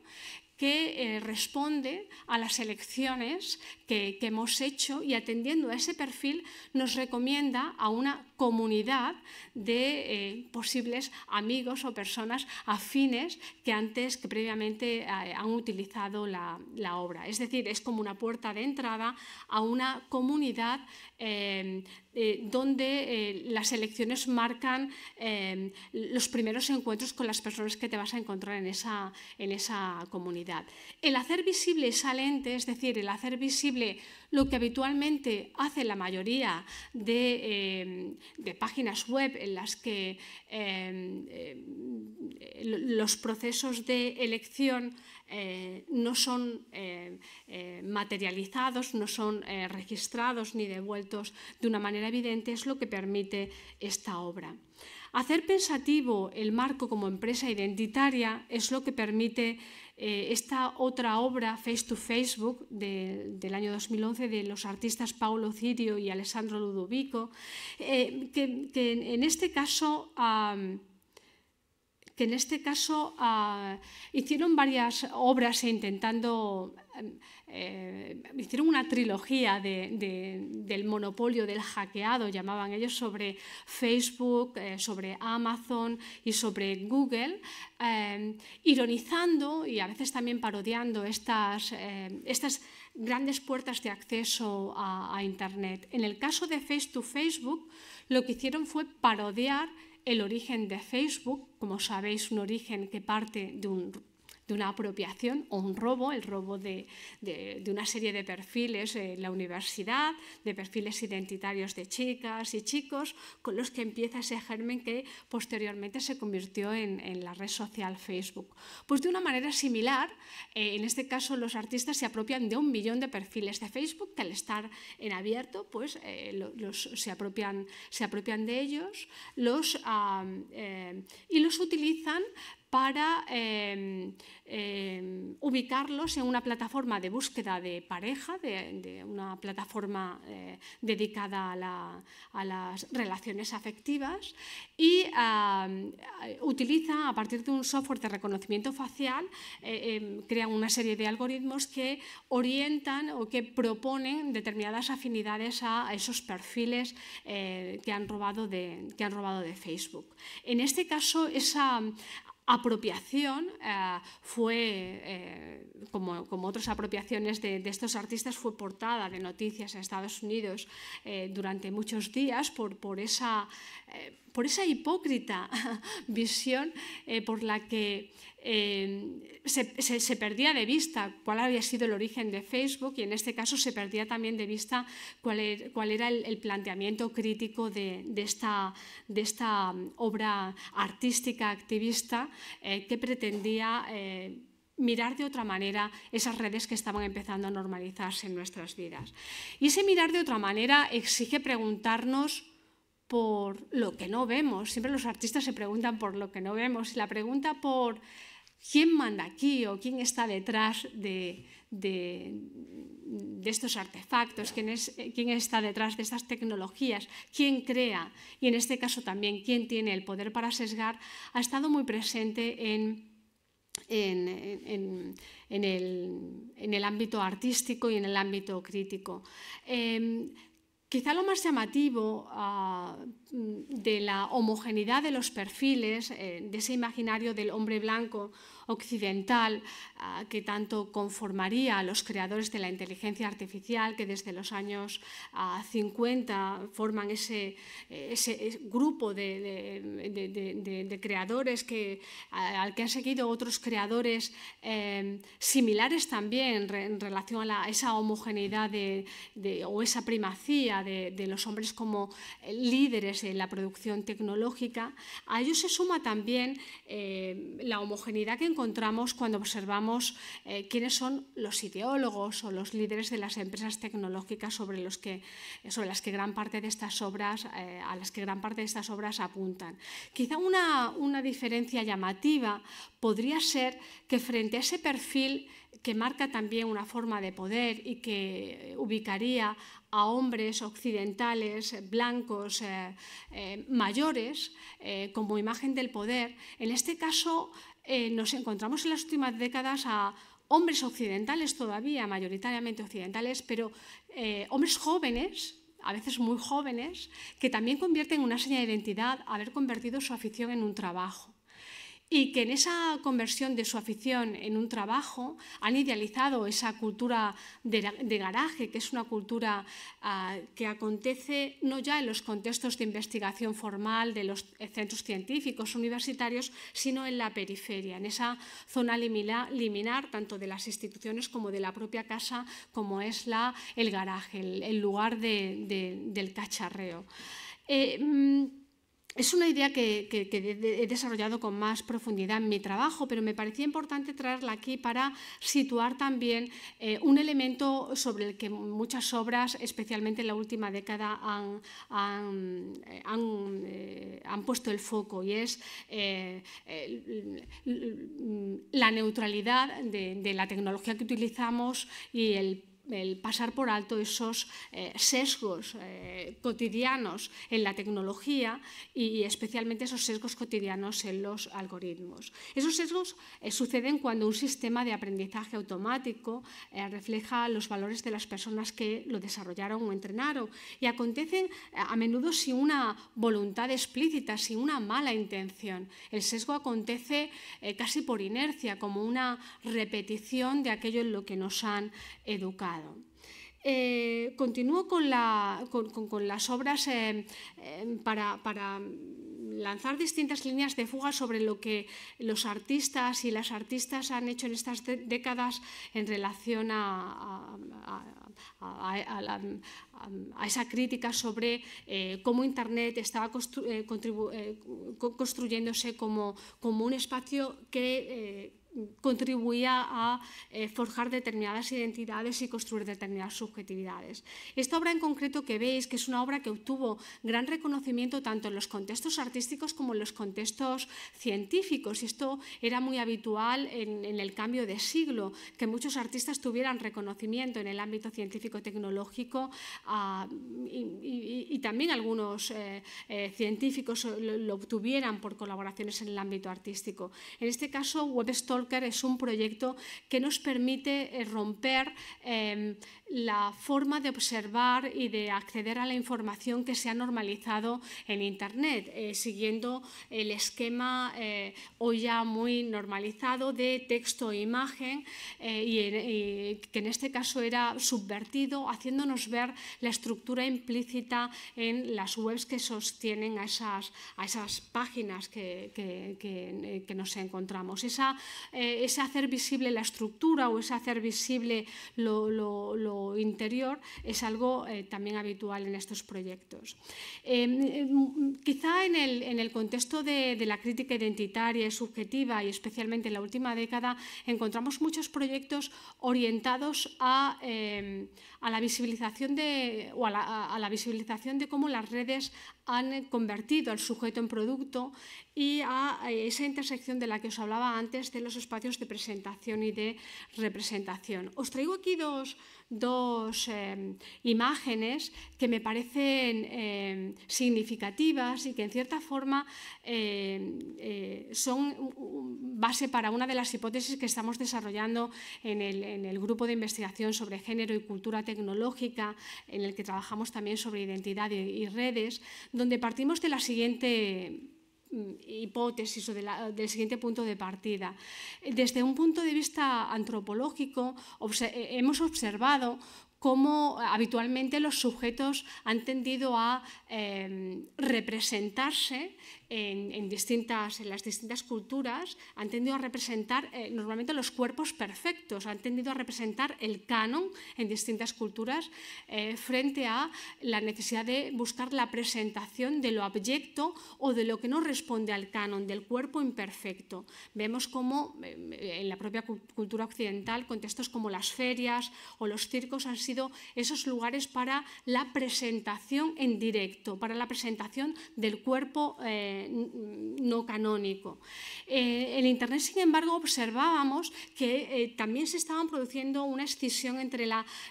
S2: que eh, responde a las elecciones que, hemos hecho y atendiendo a ese perfil nos recomienda a una comunidad de eh, posibles amigos o personas afines que antes, que previamente eh, han utilizado la, obra. Es decir, es como una puerta de entrada a una comunidad eh, donde eh, las elecciones marcan eh, los primeros encuentros con las personas que te vas a encontrar en esa, en esa comunidad. El hacer visible esa lente, es decir, el hacer visible lo que habitualmente hace la mayoría de, em, páginas web en las que em, em, los procesos de elección eh, no son eh, materializados, no son eh, registrados ni devueltos de una manera evidente, es lo que permite esta obra. Hacer pensativo el marco como empresa identitaria es lo que permite eh, esta otra obra, Face to Facebook, del año 2011, de los artistas Paulo Cirio y Alessandro Ludovico, eh, que, en este caso que en este caso ah, hicieron varias obras e intentando, eh, eh, hicieron una trilogía del monopolio, del hackeado, llamaban ellos, sobre Facebook, eh, sobre Amazon y sobre Google, ironizando y a veces también parodiando estas, estas grandes puertas de acceso a, a Internet. En el caso de Face to Facebook, lo que hicieron fue parodiar el origen de Facebook, como sabéis, un origen que parte de un de una apropiación o un robo, el robo de, una serie de perfiles en la universidad, de perfiles identitarios de chicas y chicos, con los que empieza ese germen que posteriormente se convirtió en, la red social Facebook. Pues de una manera similar, eh, en este caso los artistas se apropian de un millón de perfiles de Facebook que al estar en abierto, pues eh, se, apropian, se apropian de ellos los, eh, y los utilizan para em, em, ubicarlos en una plataforma de búsqueda de pareja, de, una plataforma eh, dedicada a, las relaciones afectivas y utiliza a partir de un software de reconocimiento facial, eh, em, crean una serie de algoritmos que orientan o que proponen determinadas afinidades a, esos perfiles eh, que, han robado de, que han robado de Facebook. En este caso, esa apropiación eh, fue, eh, como, otras apropiaciones de, estos artistas, fue portada de noticias en Estados Unidos eh, durante muchos días por, por, esa, por esa hipócrita visión por la que Em, se, perdía de vista cuál había sido el origen de Facebook y en este caso se perdía también de vista cuál, er, era el, planteamiento crítico de, esta, de, esta, em, obra artística activista eh, que pretendía eh, mirar de otra manera esas redes que estaban empezando a normalizarse en nuestras vidas. Y ese mirar de otra manera exige preguntarnos por lo que no vemos. Siempre los artistas se preguntan por lo que no vemos y la pregunta por quién manda aquí o quién está detrás de, estos artefactos, ¿Quién, está detrás de estas tecnologías, quién crea y en este caso también quién tiene el poder para sesgar, ha estado muy presente en... el, ámbito artístico y en el ámbito crítico. Em, quizá lo más llamativo ah, de la homogeneidad de los perfiles, eh, de ese imaginario del hombre blanco occidental ah, que tanto conformaría a los creadores de la inteligencia artificial que desde los años 50 ah, forman ese, ese, grupo de, de, creadores que, ah, al que han seguido otros creadores em, similares también en relación a esa homogeneidad o esa primacía de los hombres como eh, líderes en la producción tecnológica. A ellos se suma también em, la homogeneidad que encontramos cuando observamos eh, quiénes son los ideólogos o los líderes de las empresas tecnológicas sobre, los que, eh, sobre las que gran parte de estas obras, eh, a las que gran parte de estas obras apuntan. Quizá una, diferencia llamativa podría ser que frente a ese perfil que marca también una forma de poder y que ubicaría a hombres occidentales, blancos, mayores, como imagen del poder. En este caso, eh, nos encontramos en las últimas décadas a hombres occidentales todavía, mayoritariamente occidentales, pero eh, hombres jóvenes, a veces muy jóvenes, que también convierten una seña de identidad haber convertido su afición en un trabajo y que en esa conversión de su afición en un trabajo han idealizado esa cultura de, garaje, que es una cultura ah, que acontece no ya en los contextos de investigación formal de los centros científicos universitarios, sino en la periferia, en esa zona liminar, tanto de las instituciones como de la propia casa, como es el garaje, el, lugar del cacharreo. Eh, mm, es una idea que, he desarrollado con más profundidad en mi trabajo, pero me parecía importante traerla aquí para situar también eh, un elemento sobre el que muchas obras, especialmente en la última década, han, han, eh, eh, puesto el foco, y es la neutralidad de la tecnología que utilizamos y el el pasar por alto esos eh, sesgos eh, cotidianos en la tecnología y especialmente esos sesgos cotidianos en los algoritmos. Esos sesgos eh, suceden cuando un sistema de aprendizaje automático refleja los valores de las personas que lo desarrollaron o entrenaron y acontecen a menudo sin una voluntad explícita, sin una mala intención. El sesgo acontece casi por inercia, como una repetición de aquello en lo que nos han educado. Eh, continúo con, las obras eh, em, para, lanzar distintas líneas de fuga sobre lo que los artistas y las artistas han hecho en estas décadas en relación a, esa crítica sobre eh, cómo Internet estaba construyéndose como, como, un espacio que contribuía a eh, forjar determinadas identidades y construir determinadas subjetividades. Esta obra en concreto que veis, que es una obra que obtuvo gran reconocimiento tanto en los contextos artísticos como en los contextos científicos, y esto era muy habitual en, el cambio de siglo, que muchos artistas tuvieran reconocimiento en el ámbito científico-tecnológico ah, y, también algunos eh, eh, científicos lo, obtuvieran por colaboraciones en el ámbito artístico. En este caso, Webstall es un proyecto que nos permite eh, romper em, la forma de observar y de acceder a la información que se ha normalizado en Internet, eh, siguiendo el esquema eh, hoy ya muy normalizado de texto e imagen, que en este caso era subvertido, haciéndonos ver la estructura implícita en las webs que sostienen a esas, a esas páginas que, que nos encontramos. Esa eh, ese hacer visible la estructura o ese hacer visible lo, interior es algo eh, también habitual en estos proyectos. Eh, mm, quizá en el, contexto de, la crítica identitaria y subjetiva, y especialmente en la última década, encontramos muchos proyectos orientados a, la visibilización de, a la visibilización de cómo las redes han convertido al sujeto en producto y a esa intersección de la que os hablaba antes de los espacios de presentación y de representación. Os traigo aquí dos, em, imágenes que me parecen em, significativas y que en cierta forma em, eh, son base para una de las hipótesis que estamos desarrollando en el, grupo de investigación sobre género y cultura tecnológica, en el que trabajamos también sobre identidad y redes, donde partimos de la siguiente Mm, hipótesis o del siguiente punto de partida. Desde un punto de vista antropológico, eh, hemos observado cómo habitualmente los sujetos han tendido a em, representarse en, distintas, en las distintas culturas han tendido a representar eh, normalmente los cuerpos perfectos, han tendido a representar el canon en distintas culturas eh, frente a la necesidad de buscar la presentación de lo abyecto o de lo que no responde al canon, del cuerpo imperfecto. Vemos cómo eh, en la propia cultura occidental contextos como las ferias o los circos han sido esos lugares para la presentación en directo, para la presentación del cuerpo. Eh, no canónico. Eh, en Internet, sin embargo, observábamos que eh, también se estaban produciendo una escisión entre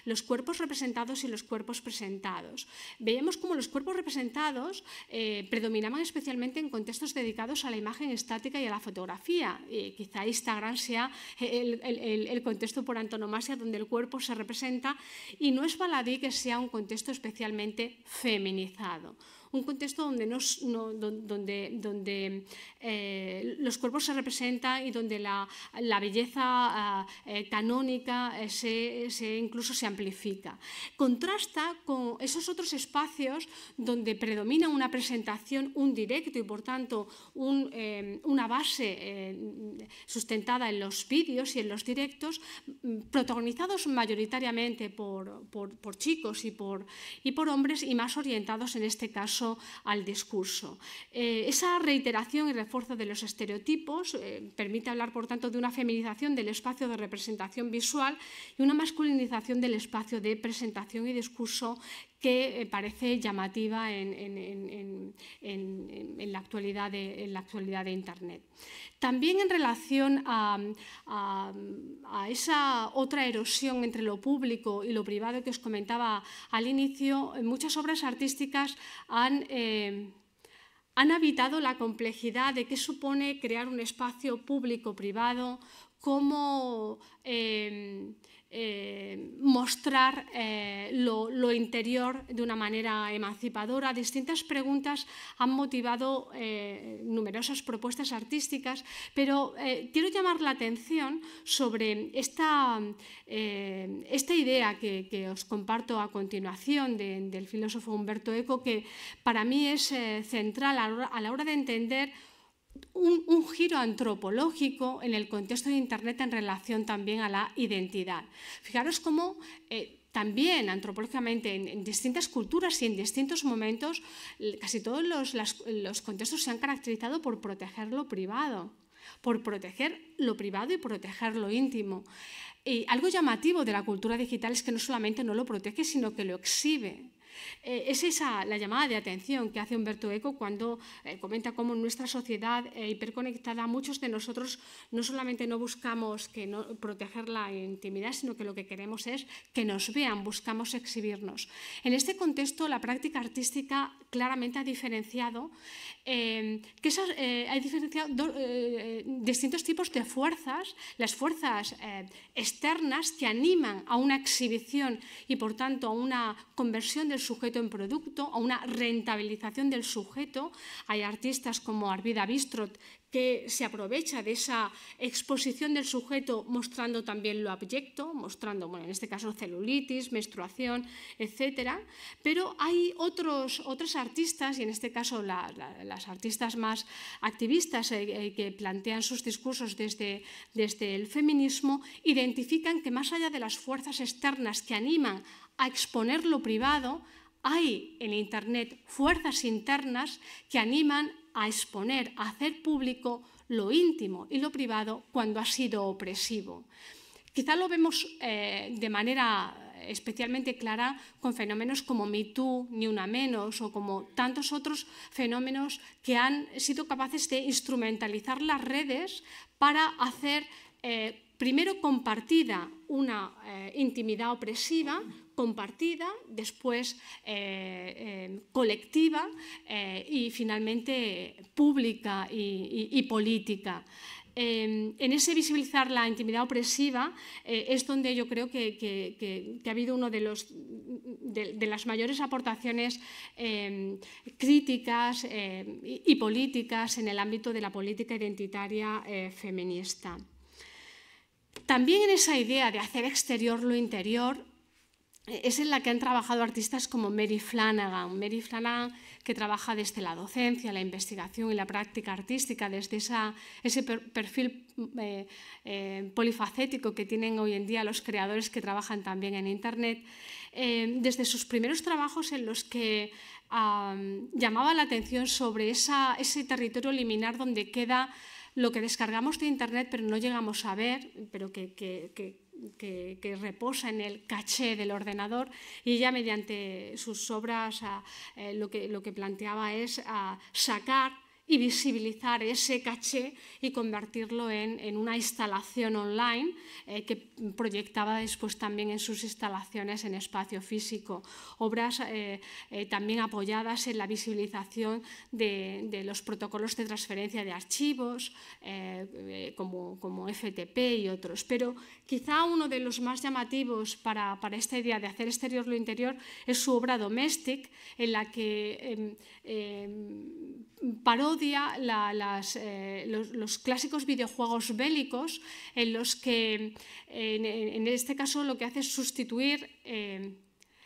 S2: los cuerpos representados y los cuerpos presentados. Veíamos como los cuerpos representados eh, predominaban especialmente en contextos dedicados a la imagen estática y a la fotografía. quizá Instagram sea el, el contexto por antonomasia donde el cuerpo se representa y no es baladí que sea un contexto especialmente feminizado un contexto donde, eh, los cuerpos se representan y donde la, belleza ah, eh, canónica eh, se, incluso se amplifica. Contrasta con esos otros espacios donde predomina una presentación, un directo y por tanto una base sustentada en los vídeos y en los directos, mm, protagonizados mayoritariamente por, chicos y por hombres y más orientados en este caso al discurso. Eh, esa reiteración y refuerzo de los estereotipos eh, permite hablar, por tanto, de una feminización del espacio de representación visual y una masculinización del espacio de presentación y discurso que eh, parece llamativa en, la actualidad de, Internet. También en relación a, esa otra erosión entre lo público y lo privado que os comentaba al inicio, muchas obras artísticas eh, han... habitado la complejidad de qué supone crear un espacio público-privado, cómo eh, eh, mostrar eh, lo, interior de una manera emancipadora. Distintas preguntas han motivado eh, numerosas propuestas artísticas, pero quiero llamar la atención sobre esta, esta idea que, os comparto a continuación del filósofo Humberto Eco, que para mí es central a la hora de entender un, giro antropológico en el contexto de Internet en relación también a la identidad. Fijaros cómo eh, también antropológicamente en, distintas culturas y en distintos momentos casi todos los, los contextos se han caracterizado por proteger lo privado, por proteger lo privado y proteger lo íntimo. Y algo llamativo de la cultura digital es que no solamente no lo protege, sino que lo exhibe. Eh, es esa la llamada de atención que hace Humberto Eco cuando eh, comenta cómo en nuestra sociedad eh, hiperconectada muchos de nosotros no solamente no buscamos que proteger la intimidad, sino que lo que queremos es que nos vean, buscamos exhibirnos. En este contexto, la práctica artística claramente ha diferenciado, eh, que hay distintos tipos de fuerzas, las fuerzas externas que animan a una exhibición y, por tanto, a una conversión del sujeto en producto a una rentabilización del sujeto. Hay artistas como Arvida Bistrot que se aprovecha de esa exposición del sujeto mostrando también lo abyecto, mostrando, en este caso celulitis, menstruación, etc. Pero hay otros, artistas, y en este caso las artistas más activistas eh, eh, que plantean sus discursos desde, desde el feminismo, identifican que más allá de las fuerzas externas que animan a exponer lo privado, hay en Internet fuerzas internas que animan a exponer, a hacer público lo íntimo y lo privado cuando ha sido opresivo. Quizá lo vemos eh, de manera especialmente clara con fenómenos como MeToo, Ni Una Menos o como tantos otros fenómenos que han sido capaces de instrumentalizar las redes para hacer eh, primero compartida una eh, intimidad opresiva compartida, después eh, eh, colectiva eh, y finalmente pública y, política. Em, en ese visibilizar la intimidad opresiva es donde yo creo que, ha habido una de, los, de, las mayores aportaciones em, críticas em, y, políticas en el ámbito de la política identitaria feminista. También en esa idea de hacer exterior lo interior es en la que han trabajado artistas como Mary Flanagan, Mary Flanagan que trabaja desde la docencia, la investigación y la práctica artística, desde ese perfil eh, eh, polifacético que tienen hoy en día los creadores que trabajan también en Internet, eh, desde sus primeros trabajos en los que llamaba la atención sobre ese territorio liminar donde queda lo que descargamos de Internet pero no llegamos a ver, pero que que, reposa en el caché del ordenador y ya mediante sus obras eh, lo, que, lo que planteaba es sacar y visibilizar ese caché y convertirlo en, en una instalación online eh, que proyectaba después también en sus instalaciones en espacio físico. Obras eh, eh, también apoyadas en la visibilización de, de, los protocolos de transferencia de archivos como, como, FTP y otros. Pero quizá uno de los más llamativos para, para, esta idea de hacer exterior lo interior es su obra Domestic, en la que em, em, paró odia eh, los, clásicos videojuegos bélicos en los que, en, este caso, lo que hace es sustituir eh,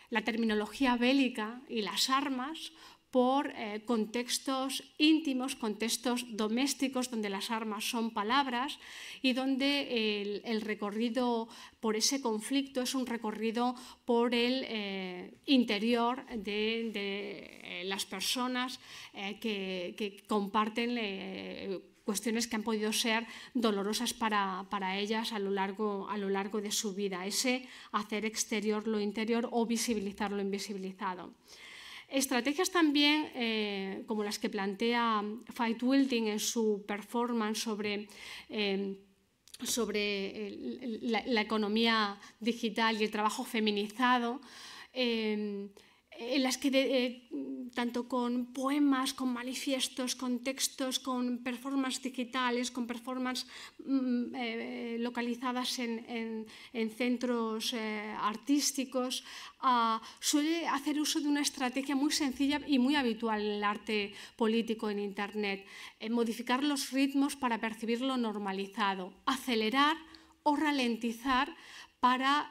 S2: la terminología bélica y las armas por eh, contextos íntimos, contextos domésticos, donde las armas son palabras y donde el, recorrido por ese conflicto es un recorrido por el eh, interior de, eh, las personas que, comparten cuestiones que han podido ser dolorosas para, ellas a lo, largo, a lo, largo, de su vida, ese hacer exterior lo interior o visibilizar lo invisibilizado. Estrategias también eh, como las que plantea Fight Wilding en su performance sobre... Eh, sobre eh, la, economía digital y el trabajo feminizado, en las que eh, tanto con poemas, con manifiestos, con textos, con performances digitales, con performances mm, eh, localizadas en, centros eh, artísticos, ah, suele hacer uso de una estrategia muy sencilla y muy habitual en el arte político en Internet, modificar los ritmos para percibirlo normalizado, acelerar o ralentizar para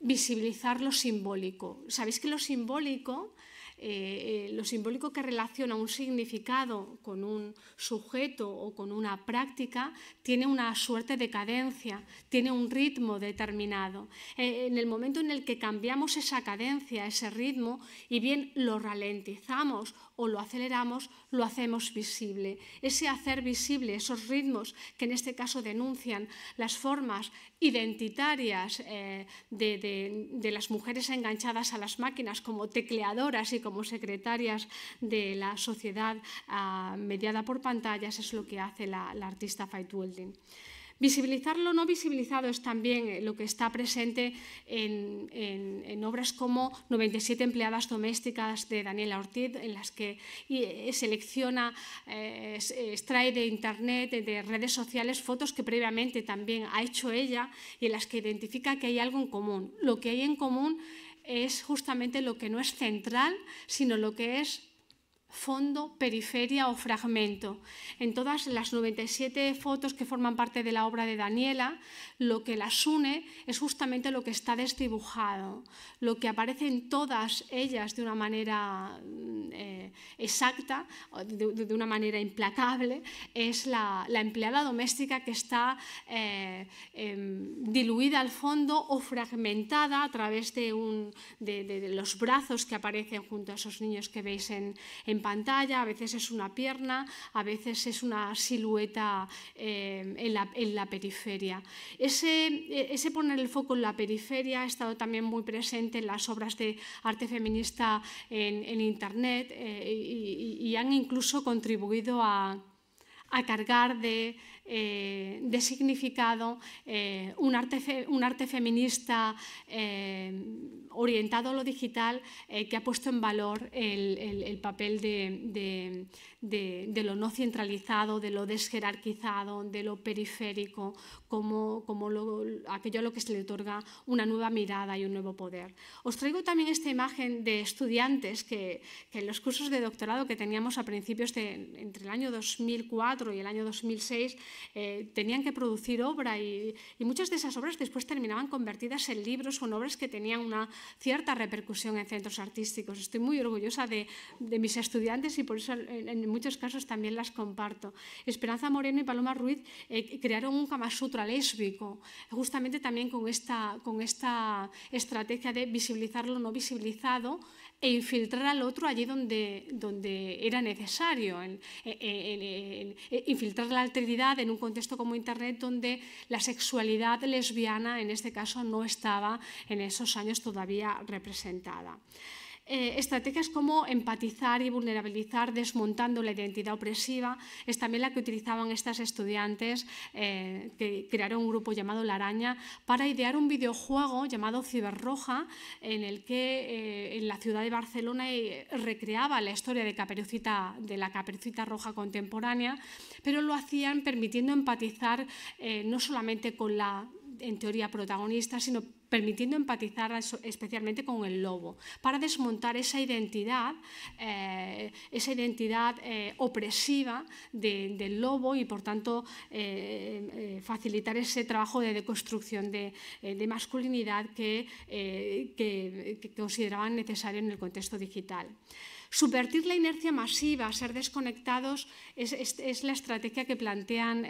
S2: visibilizar lo simbólico. Sabéis que lo simbólico, eh, lo simbólico que relaciona un significado con un sujeto o con una práctica, tiene una suerte de cadencia, tiene un ritmo determinado. Eh, en el momento en el que cambiamos esa cadencia, ese ritmo, y bien lo ralentizamos o lo aceleramos, lo hacemos visible. Ese hacer visible, esos ritmos que en este caso denuncian las formas identitarias eh, de, las mujeres enganchadas a las máquinas como tecleadoras y como secretarias de la sociedad ah, mediada por pantallas, es lo que hace la, artista Fight Welding. Visibilizar lo no visibilizado es también eh, lo que está presente en, obras como 97 empleadas domésticas de Daniela Ortiz, en las que eh, selecciona, eh, extrae de Internet, de redes sociales, fotos que previamente también ha hecho ella y en las que identifica que hay algo en común. Lo que hay en común es justamente lo que no es central, sino lo que es fondo, periferia o fragmento. En todas las 97 fotos que forman parte de la obra de Daniela, lo que las une es justamente lo que está desdibujado, lo que aparece en todas ellas de una manera mm, eh, exacta, de, una manera implacable, es la, empleada doméstica que está eh, em, diluida al fondo o fragmentada a través de, un, de, los brazos que aparecen junto a esos niños que veis en, en pantalla, a veces es una pierna, a veces es una silueta eh, en, la, periferia. Ese, poner el foco en la periferia ha estado también muy presente en las obras de arte feminista en, Internet eh, y, han incluso contribuido a cargar de eh, de significado, eh, un, arte un, arte feminista eh, orientado a lo digital que ha puesto en valor el, papel de, de, lo no centralizado, de lo desjerarquizado, de lo periférico, como, aquello a lo que se le otorga una nueva mirada y un nuevo poder. Os traigo también esta imagen de estudiantes que, en los cursos de doctorado que teníamos a principios de entre el año 2004 y el año 2006 eh, tenían que producir obra y, muchas de esas obras después terminaban convertidas en libros o obras que tenían una cierta repercusión en centros artísticos. Estoy muy orgullosa de, mis estudiantes y por eso en, en muchos casos también las comparto. Esperanza Moreno y Paloma Ruiz eh, crearon un Kama lésbico, justamente también con esta, con esta estrategia de visibilizar lo no visibilizado e infiltrar al otro allí donde, donde era necesario, infiltrar la alteridad en un contexto como Internet donde la sexualidad lesbiana en este caso no estaba en esos años todavía representada. Eh, estrategias como empatizar y vulnerabilizar desmontando la identidad opresiva es también la que utilizaban estas estudiantes eh, que crearon un grupo llamado La Araña para idear un videojuego llamado Ciberroja en el que eh, en la ciudad de Barcelona recreaba la historia de, Caperucita, de la Caperucita Roja contemporánea, pero lo hacían permitiendo empatizar no solamente con la en teoría protagonista, sino permitiendo empatizar especialmente con el lobo, para desmontar esa identidad, eh, esa identidad eh, opresiva del lobo y, por tanto, eh, facilitar ese trabajo de deconstrucción de, masculinidad que, que consideraban necesario en el contexto digital. Subvertir la inercia masiva, ser desconectados, es, es, la estrategia que plantean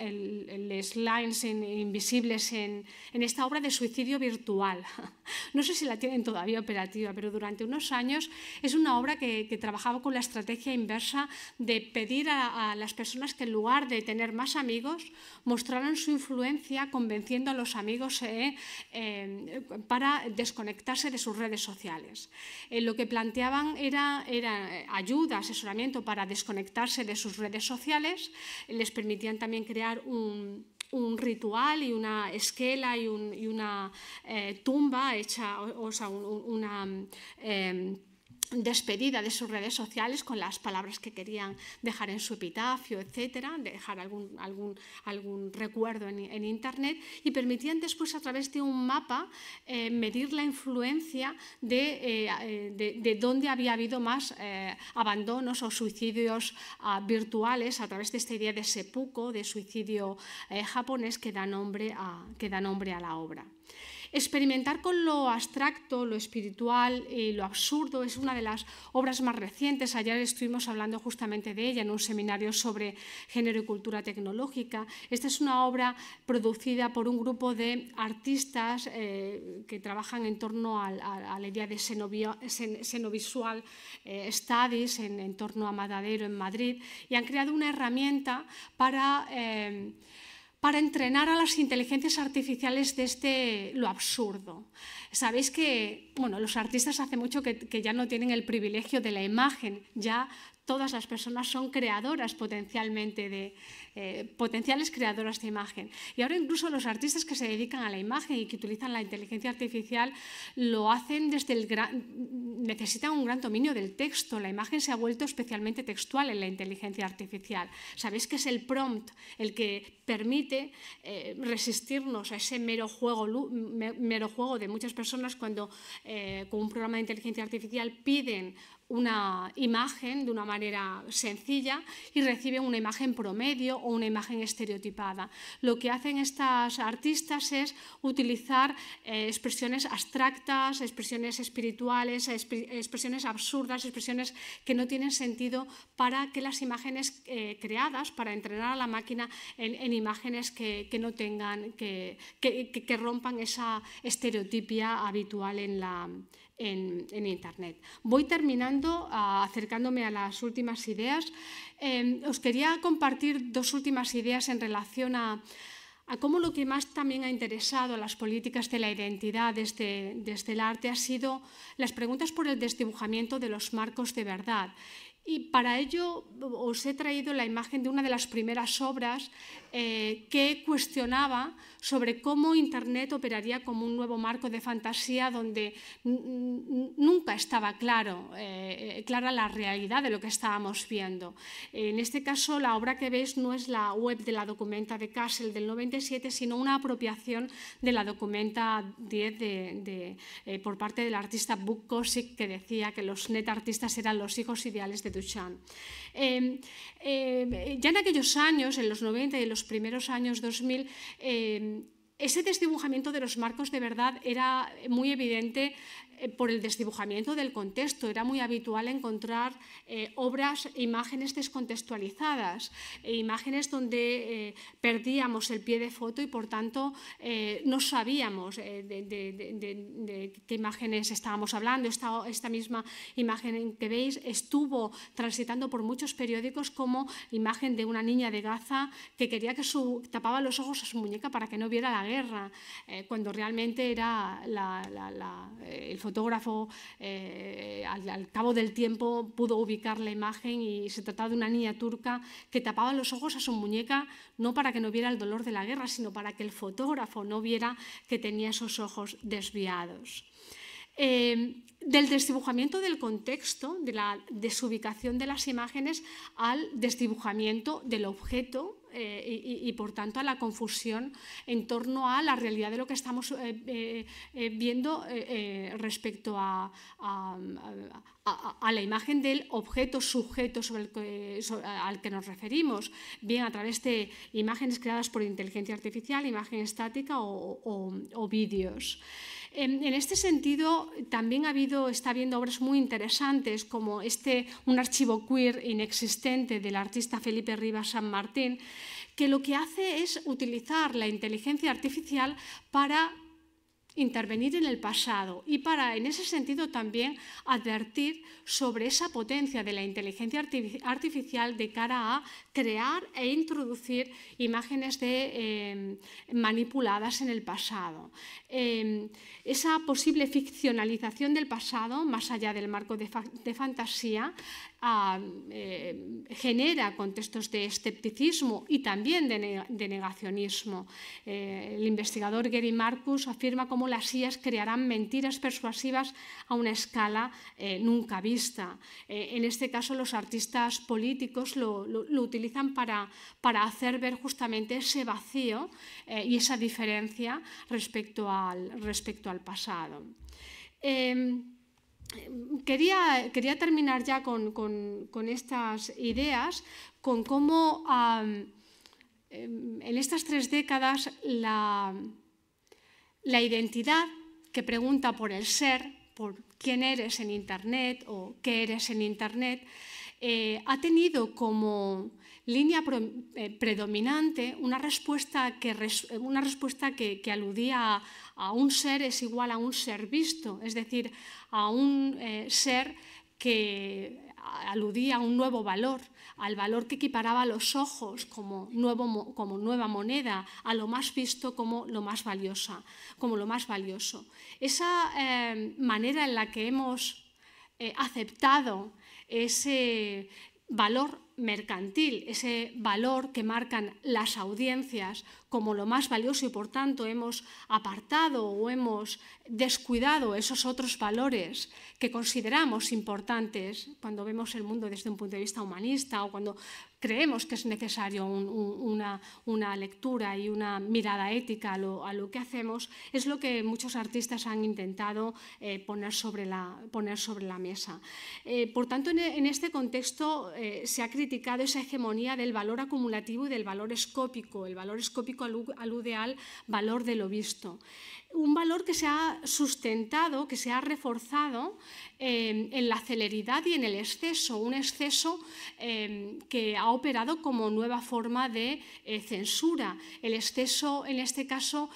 S2: los lines invisibles en, en, esta obra de suicidio virtual. No sé si la tienen todavía operativa, pero durante unos años es una obra que, que trabajaba con la estrategia inversa de pedir a, las personas que en lugar de tener más amigos, mostraran su influencia convenciendo a los amigos eh, eh, para desconectarse de sus redes sociales. Eh, lo que planteaban era, era eh, ayuda, asesoramiento para desconectarse de sus redes sociales, les permitían también crear un, ritual y una esquela y, una eh, tumba hecha, o, sea, una... Em, despedida de sus redes sociales con las palabras que querían dejar en su epitafio, etcétera, dejar algún, recuerdo en, Internet y permitían después a través de un mapa eh, medir la influencia eh, eh, de, dónde había habido más abandonos o suicidios ah, virtuales a través de esta idea de seppuku, de suicidio japonés que da nombre a la obra. Experimentar con lo abstracto, lo espiritual, y eh, lo absurdo es una de las obras más recientes. Ayer estuvimos hablando justamente de ella en un seminario sobre género y cultura tecnológica. Esta es una obra producida por un grupo de artistas eh, que trabajan en torno a, la idea de xenovisual eh, studies en, torno a Madadero en Madrid y han creado una herramienta para para entrenar a las inteligencias artificiales de este lo absurdo. Sabéis que bueno, los artistas hace mucho que ya no tienen el privilegio de la imagen, ya todas las personas son creadoras potencialmente de, eh, potenciales creadoras de imagen. Y ahora incluso los artistas que se dedican a la imagen y que utilizan la inteligencia artificial lo hacen desde el gran, necesitan un gran dominio del texto. La imagen se ha vuelto especialmente textual en la inteligencia artificial. Sabéis que es el prompt el que permite eh, resistirnos a ese mero juego, mero juego de muchas personas cuando eh, con un programa de inteligencia artificial piden una imagen de una manera sencilla y reciben una imagen promedio o una imagen estereotipada. Lo que hacen estas artistas es utilizar eh, expresiones abstractas, expresiones espirituales, expresiones absurdas, expresiones que no tienen sentido para que las imágenes eh, creadas, para entrenar a la máquina en, imágenes que, no tengan, que rompan esa estereotipia habitual en la, en, Internet. Voy terminando, ah, acercándome a las últimas ideas. Em, os quería compartir dos últimas ideas en relación a, cómo lo que más también ha interesado a las políticas de la identidad desde, el este, este arte ha sido las preguntas por el desdibujamiento de los marcos de verdad y para ello os he traído la imagen de una de las primeras obras eh, que cuestionaba sobre cómo Internet operaría como un nuevo marco de fantasía donde nunca estaba claro, eh, eh, clara la realidad de lo que estábamos viendo. En este caso, la obra que veis no es la web de la documenta de Castle del 97, sino una apropiación de la documenta 10 de, por parte del artista Buk Kosik, que decía que los net artistas eran los hijos ideales de Em, em, ya en aquellos años, en los 90 y en los primeros años 2000, em, ese desdibujamiento de los marcos de verdad era muy evidente eh, por el desdibujamiento del contexto. Era muy habitual encontrar eh, obras, imágenes descontextualizadas, eh, imágenes donde eh, perdíamos el pie de foto y por tanto no sabíamos de, qué imágenes estábamos hablando. Esta, esta misma imagen que veis estuvo transitando por muchos periódicos como imagen de una niña de Gaza que quería que su, tapaba los ojos a su muñeca para que no viera la guerra, cuando realmente era la, la, fotógrafo eh, al, cabo del tiempo pudo ubicar la imagen y se trataba de una niña turca que tapaba los ojos a su muñeca no para que no viera el dolor de la guerra, sino para que el fotógrafo no viera que tenía esos ojos desviados. Eh, del desdibujamiento del contexto, de la desubicación de las imágenes al desdibujamiento del objeto eh, y, por tanto a la confusión en torno a la realidad de lo que estamos eh, eh, viendo respecto a, la imagen del objeto sujeto al que nos referimos, bien a través de imágenes creadas por inteligencia artificial, imagen estática o vídeos. En este sentido, también ha habido, está habiendo obras muy interesantes, como este, un archivo queer inexistente del artista Felipe Rivas San Martín, que lo que hace es utilizar la inteligencia artificial para intervenir en el pasado y para, en ese sentido, también advertir sobre esa potencia de la inteligencia artificial de cara a crear e introducir imágenes de, em, manipuladas en el pasado. Em, esa posible ficcionalización del pasado, más allá del marco de fantasía, eh, genera contextos de escepticismo y también de, negacionismo. Eh, el investigador Gary Marcus afirma cómo las sillas crearán mentiras persuasivas a una escala eh, nunca vista. en este caso, los artistas políticos lo, utilizan para, hacer ver justamente ese vacío y esa diferencia respecto al, pasado. Em, Quería, quería, terminar ya con, estas ideas, con cómo em, en estas tres décadas la, la, identidad que pregunta por el ser, por quién eres en Internet o qué eres en Internet, eh, ha tenido como línea eh, predominante una respuesta que, una respuesta que, aludía a, un ser es igual a un ser visto, es decir, a un eh, ser que aludía a un nuevo valor, al valor que equiparaba los ojos como, nueva moneda, a lo más visto como lo más valiosa, como lo más valioso. Esa eh, manera en la que hemos eh, aceptado ese valor mercantil, ese valor que marcan las audiencias como lo más valioso y por tanto hemos apartado o hemos descuidado esos otros valores que consideramos importantes cuando vemos el mundo desde un punto de vista humanista o cuando creemos que es necesario una, lectura y una mirada ética a lo, que hacemos, es lo que muchos artistas han intentado eh, poner, sobre la, mesa. Eh, por tanto, en, este contexto eh, se ha criticado esa hegemonía del valor acumulativo y del valor escópico. El valor escópico alude al valor de lo visto un valor que se ha sustentado, que se ha reforzado eh, en la celeridad y en el exceso, un exceso eh, que ha operado como nueva forma de eh, censura. El exceso, en este caso,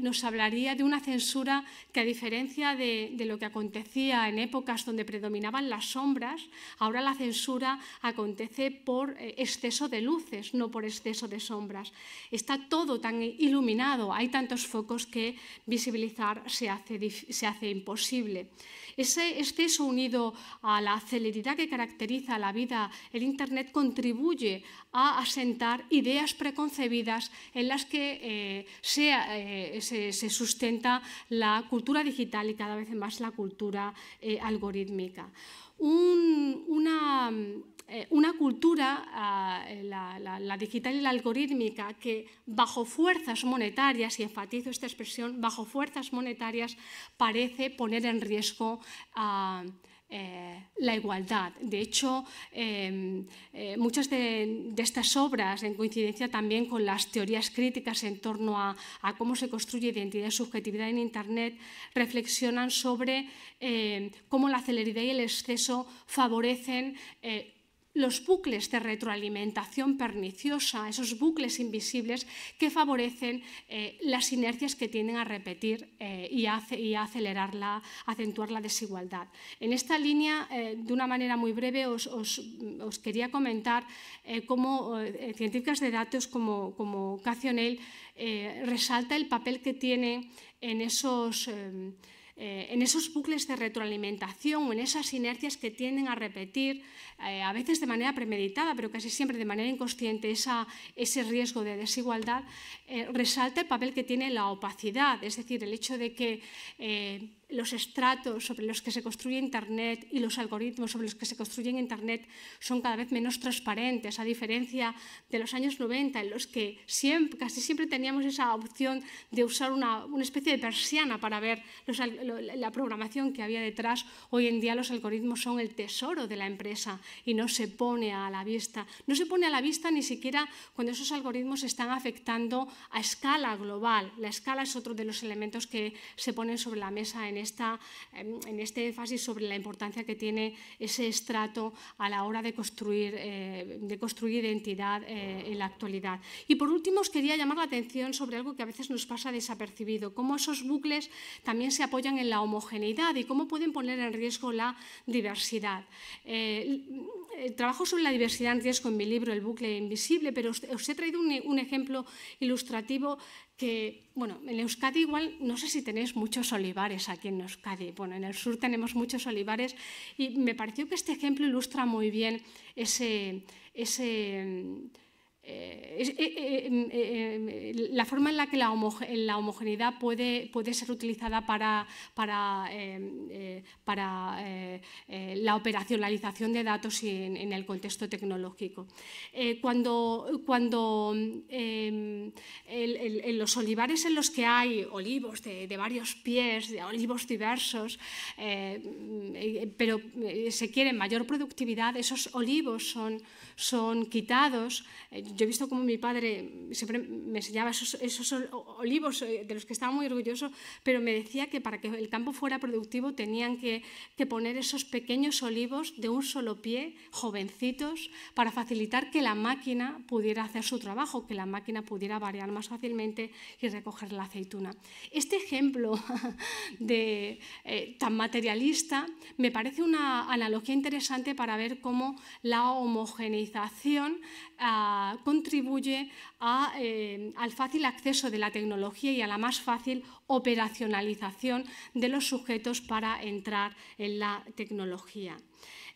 S2: nos hablaría de una censura que, a diferencia de, de, lo que acontecía en épocas donde predominaban las sombras, ahora la censura acontece por exceso de luces, no por exceso de sombras. Está todo tan iluminado, hay tantos focos que visibilizar se hace, se hace imposible. Ese exceso este unido a la celeridad que caracteriza la vida el Internet contribuye a asentar ideas preconcebidas en las que eh, eh, se, sustenta la cultura digital y cada vez más la cultura eh, algorítmica. una eh, una cultura, ah, eh, la, digital y la algorítmica, que bajo fuerzas monetarias, y enfatizo esta expresión, bajo fuerzas monetarias parece poner en riesgo ah, eh, la igualdad. De hecho, em, muchas de, estas obras, en coincidencia también con las teorías críticas en torno a cómo se construye identidad y subjetividad en Internet, reflexionan sobre cómo la celeridad y el exceso favorecen los bucles de retroalimentación perniciosa, esos bucles invisibles que favorecen eh, las inercias que tienden a repetir eh, y, a, acelerar la, acentuar la desigualdad. En esta línea, eh, de una manera muy breve, os, quería comentar cómo científicas de datos como, como resalta el papel que tiene en esos eh, en esos bucles de retroalimentación o en esas inercias que tienden a repetir, eh, a veces de manera premeditada, pero casi siempre de manera inconsciente, esa, ese riesgo de desigualdad, eh, resalta el papel que tiene la opacidad, es decir, el hecho de que los estratos sobre los que se construye Internet y los algoritmos sobre los que se construye Internet son cada vez menos transparentes, a diferencia de los años 90, en los que siempre, casi siempre teníamos esa opción de usar una, especie de persiana para ver la programación que había detrás. Hoy en día los algoritmos son el tesoro de la empresa y no se pone a la vista. No se pone a la vista ni siquiera cuando esos algoritmos están afectando a escala global. La escala es otro de los elementos que se ponen sobre la mesa en Em, en, este énfasis sobre la importancia que tiene ese estrato a la hora de construir, eh, de construir identidad eh, en la actualidad. Y por último, os quería llamar la atención sobre algo que a veces nos pasa desapercibido, cómo esos bucles también se apoyan en la homogeneidad y cómo pueden poner en riesgo la diversidad. Eh, trabajo sobre la diversidad en riesgo en mi libro El bucle invisible, pero os, he traído un ejemplo ilustrativo que, bueno, en Euskadi igual, no sé si tenéis muchos olivares aquí en Euskadi, bueno, en el sur tenemos muchos olivares y me pareció que este ejemplo ilustra muy bien ese, ese eh, eh, eh, la forma en la que la, homogeneidad puede, puede, ser utilizada para, para, em, para la operacionalización de datos en, el contexto tecnológico. cuando, cuando em, en, los olivares en los que hay olivos de, varios pies, de olivos diversos, pero se quiere mayor productividad, esos olivos son, son quitados yo he visto como mi padre siempre me enseñaba esos, olivos eh, de los que estaba muy orgulloso, pero me decía que para que el campo fuera productivo tenían que, poner esos pequeños olivos de un solo pie, jovencitos, para facilitar que la máquina pudiera hacer su trabajo, que la máquina pudiera variar más fácilmente y recoger la aceituna. Este ejemplo de, eh, tan materialista me parece una analogía interesante para ver cómo la homogeneización ah, contribuye eh, al fácil acceso de la tecnología y a la más fácil operacionalización de los sujetos para entrar en la tecnología.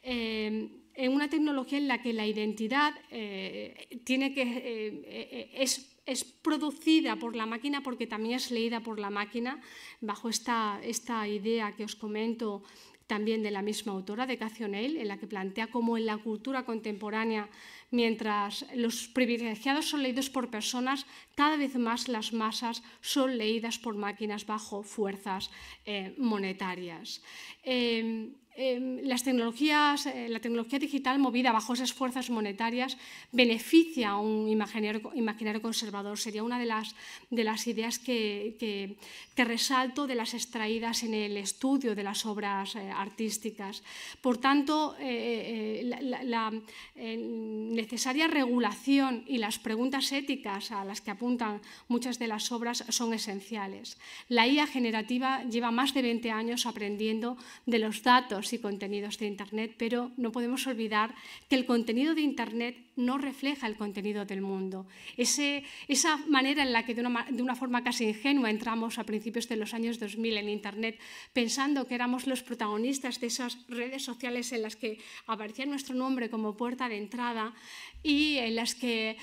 S2: Eh, en una tecnología en la que la identidad eh, tiene que, es producida por la máquina porque también es leída por la máquina, bajo esta, esta idea que os comento también de la misma autora, de Cacioneil, en la que plantea cómo en la cultura contemporánea Mientras los privilegiados son leídos por personas, cada vez más las masas son leídas por máquinas bajo fuerzas eh, monetarias. Em, Em, las tecnologías, eh, la tecnología digital movida bajo esas fuerzas monetarias beneficia a un imaginario, imaginario conservador. Sería una de las, de las ideas que, que, resalto de las extraídas en el estudio de las obras eh, artísticas. Por tanto, eh, la, la necesaria regulación y las preguntas éticas a las que apuntan muchas de las obras son esenciales. La IA generativa lleva más de 20 años aprendiendo de los datos y contenidos de Internet, pero no podemos olvidar que el contenido de Internet no refleja el contenido del mundo. Ese, esa manera en la que de una, de una forma casi ingenua entramos a principios de los años 2000 en Internet pensando que éramos los protagonistas de esas redes sociales en las que aparecía nuestro nombre como puerta de entrada y en las que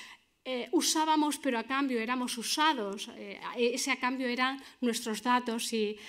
S2: eh, usábamos, pero a cambio éramos usados, eh, ese a cambio eran nuestros datos y,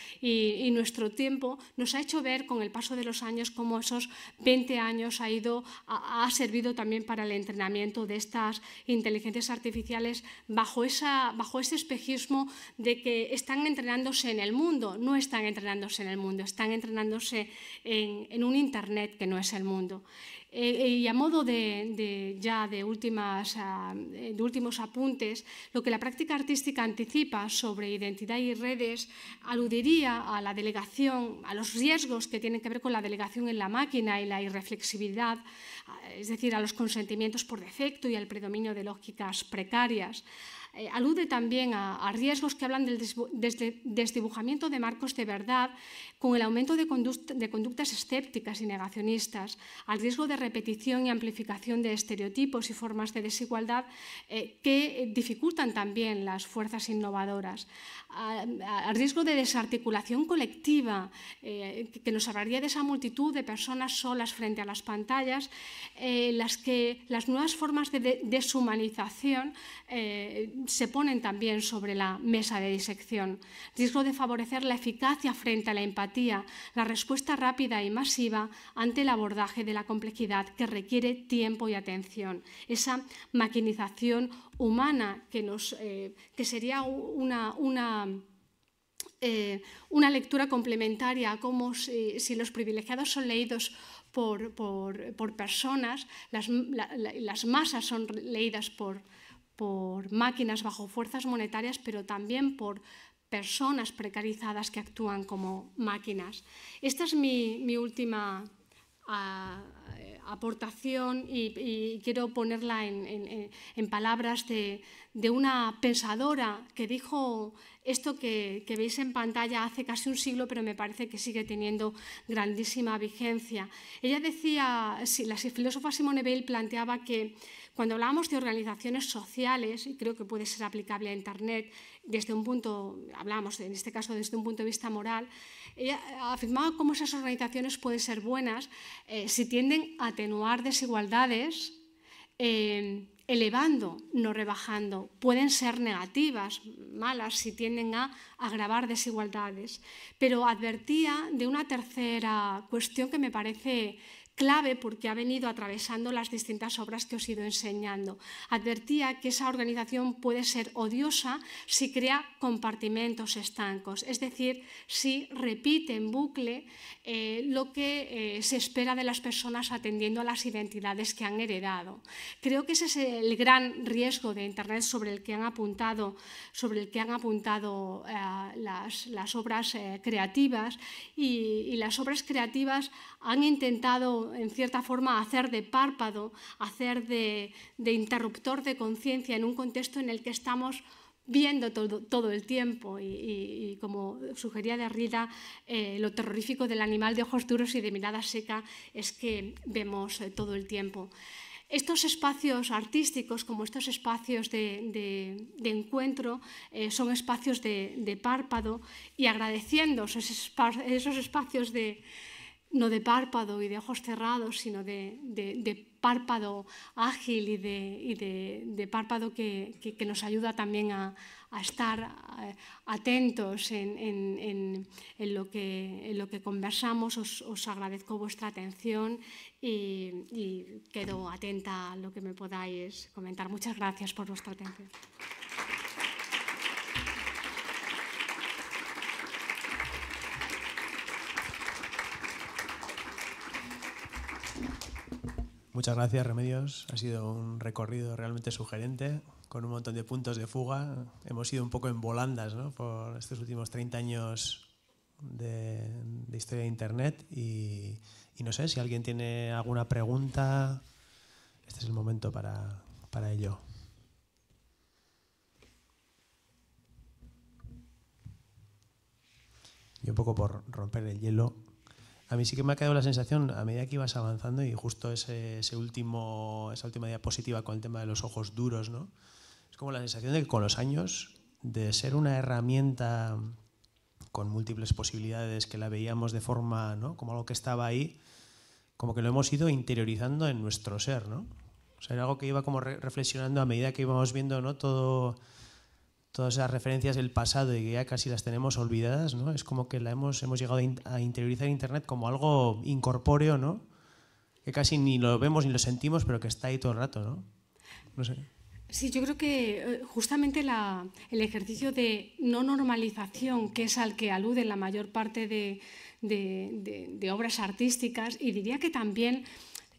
S2: nuestro tiempo, nos ha hecho ver con el paso de los años cómo esos 20 años ha, ido, ha, servido también para el entrenamiento de estas inteligencias artificiales bajo, esa, bajo ese espejismo de que están entrenándose en el mundo, no están entrenándose en el mundo, están entrenándose en, en un Internet que no es el mundo. Eh, y a modo de, ya de, eh, de, últimos apuntes, lo que la práctica artística anticipa sobre identidad y redes aludiría a la delegación, a los riesgos que tienen que ver con la delegación en la máquina y la irreflexibilidad, es decir, a los consentimientos por defecto y al predominio de lógicas precarias eh, alude también a, riesgos que hablan del desdibujamiento de marcos de verdad con el aumento de, conductas escépticas y negacionistas, al riesgo de repetición y amplificación de estereotipos y formas de desigualdad eh, que dificultan también las fuerzas innovadoras, al riesgo de desarticulación colectiva eh, que nos hablaría de esa multitud de personas solas frente a las pantallas, las que las nuevas formas de deshumanización se ponen también sobre la mesa de disección. Riesgo de favorecer la eficacia frente a la empatía, la respuesta rápida y masiva ante el abordaje de la complejidad que requiere tiempo y atención. Esa maquinización humana que, nos, eh, que sería una, una eh, lectura complementaria, como si, si, los privilegiados son leídos por, personas, las, las masas son leídas por, por máquinas bajo fuerzas monetarias, pero también por personas precarizadas que actúan como máquinas. Esta es mi, última ah, aportación y, quiero ponerla en, palabras de, una pensadora que dijo esto que, que, veis en pantalla hace casi un siglo, pero me parece que sigue teniendo grandísima vigencia. Ella decía, la filósofa Simone Weil planteaba que cuando hablamos de organizaciones sociales, y creo que puede ser aplicable a Internet, desde un punto, hablamos en este caso desde un punto de vista moral, afirmaba cómo esas organizaciones pueden ser buenas eh, si tienden a atenuar desigualdades, eh, elevando, no rebajando. Pueden ser negativas, malas, si tienden a agravar desigualdades. Pero advertía de una tercera cuestión que me parece clave porque ha venido atravesando las distintas obras que os he ido enseñando. Advertía que esa organización puede ser odiosa si crea compartimentos estancos, es decir, si repite en bucle eh, lo que eh, se espera de las personas atendiendo a las identidades que han heredado. Creo que ese es el gran riesgo de Internet sobre el que han apuntado, sobre el que han apuntado eh, las, obras creativas y, y las obras creativas han intentado en cierta forma hacer de párpado, hacer de, interruptor de conciencia en un contexto en el que estamos viendo todo, todo el tiempo y, como sugería Derrida, eh, lo terrorífico del animal de ojos duros y de mirada seca es que vemos eh, todo el tiempo. Estos espacios artísticos, como estos espacios de, encuentro, eh, son espacios de, de, párpado y agradeciendo esos, espacios de, no de párpado y de ojos cerrados, sino de, párpado ágil y de, párpado que, nos ayuda también a, estar eh, atentos en, lo que, conversamos. Os, agradezco vuestra atención y quedo atenta a lo que me podáis comentar. Muchas gracias por vuestra atención.
S1: Muchas gracias, Remedios. Ha sido un recorrido realmente sugerente, con un montón de puntos de fuga. Hemos ido un poco en volandas ¿no? por estos últimos 30 años de, historia de Internet y, no sé si alguien tiene alguna pregunta. Este es el momento para ello. Y un poco por romper el hielo, a mí sí que me ha quedado la sensación, a medida que ibas avanzando, y justo ese, último, esa última diapositiva con el tema de los ojos duros, ¿no? Es como la sensación de que con los años, de ser una herramienta con múltiples posibilidades que la veíamos de forma, ¿no? Como algo que estaba ahí, como que lo hemos ido interiorizando en nuestro ser, ¿no? O sea, era algo que iba como reflexionando a medida que íbamos viendo, ¿no? Todo todas esas referencias del pasado y que ya casi las tenemos olvidadas, ¿no? Es como que la hemos, hemos llegado a, interiorizar Internet como algo incorpóreo, ¿no? Que casi ni lo vemos ni lo sentimos, pero que está ahí todo el rato, ¿no?
S2: Sí, yo creo que eh, justamente el ejercicio de no normalización, que es al que alude la mayor parte de, obras artísticas, y diría que también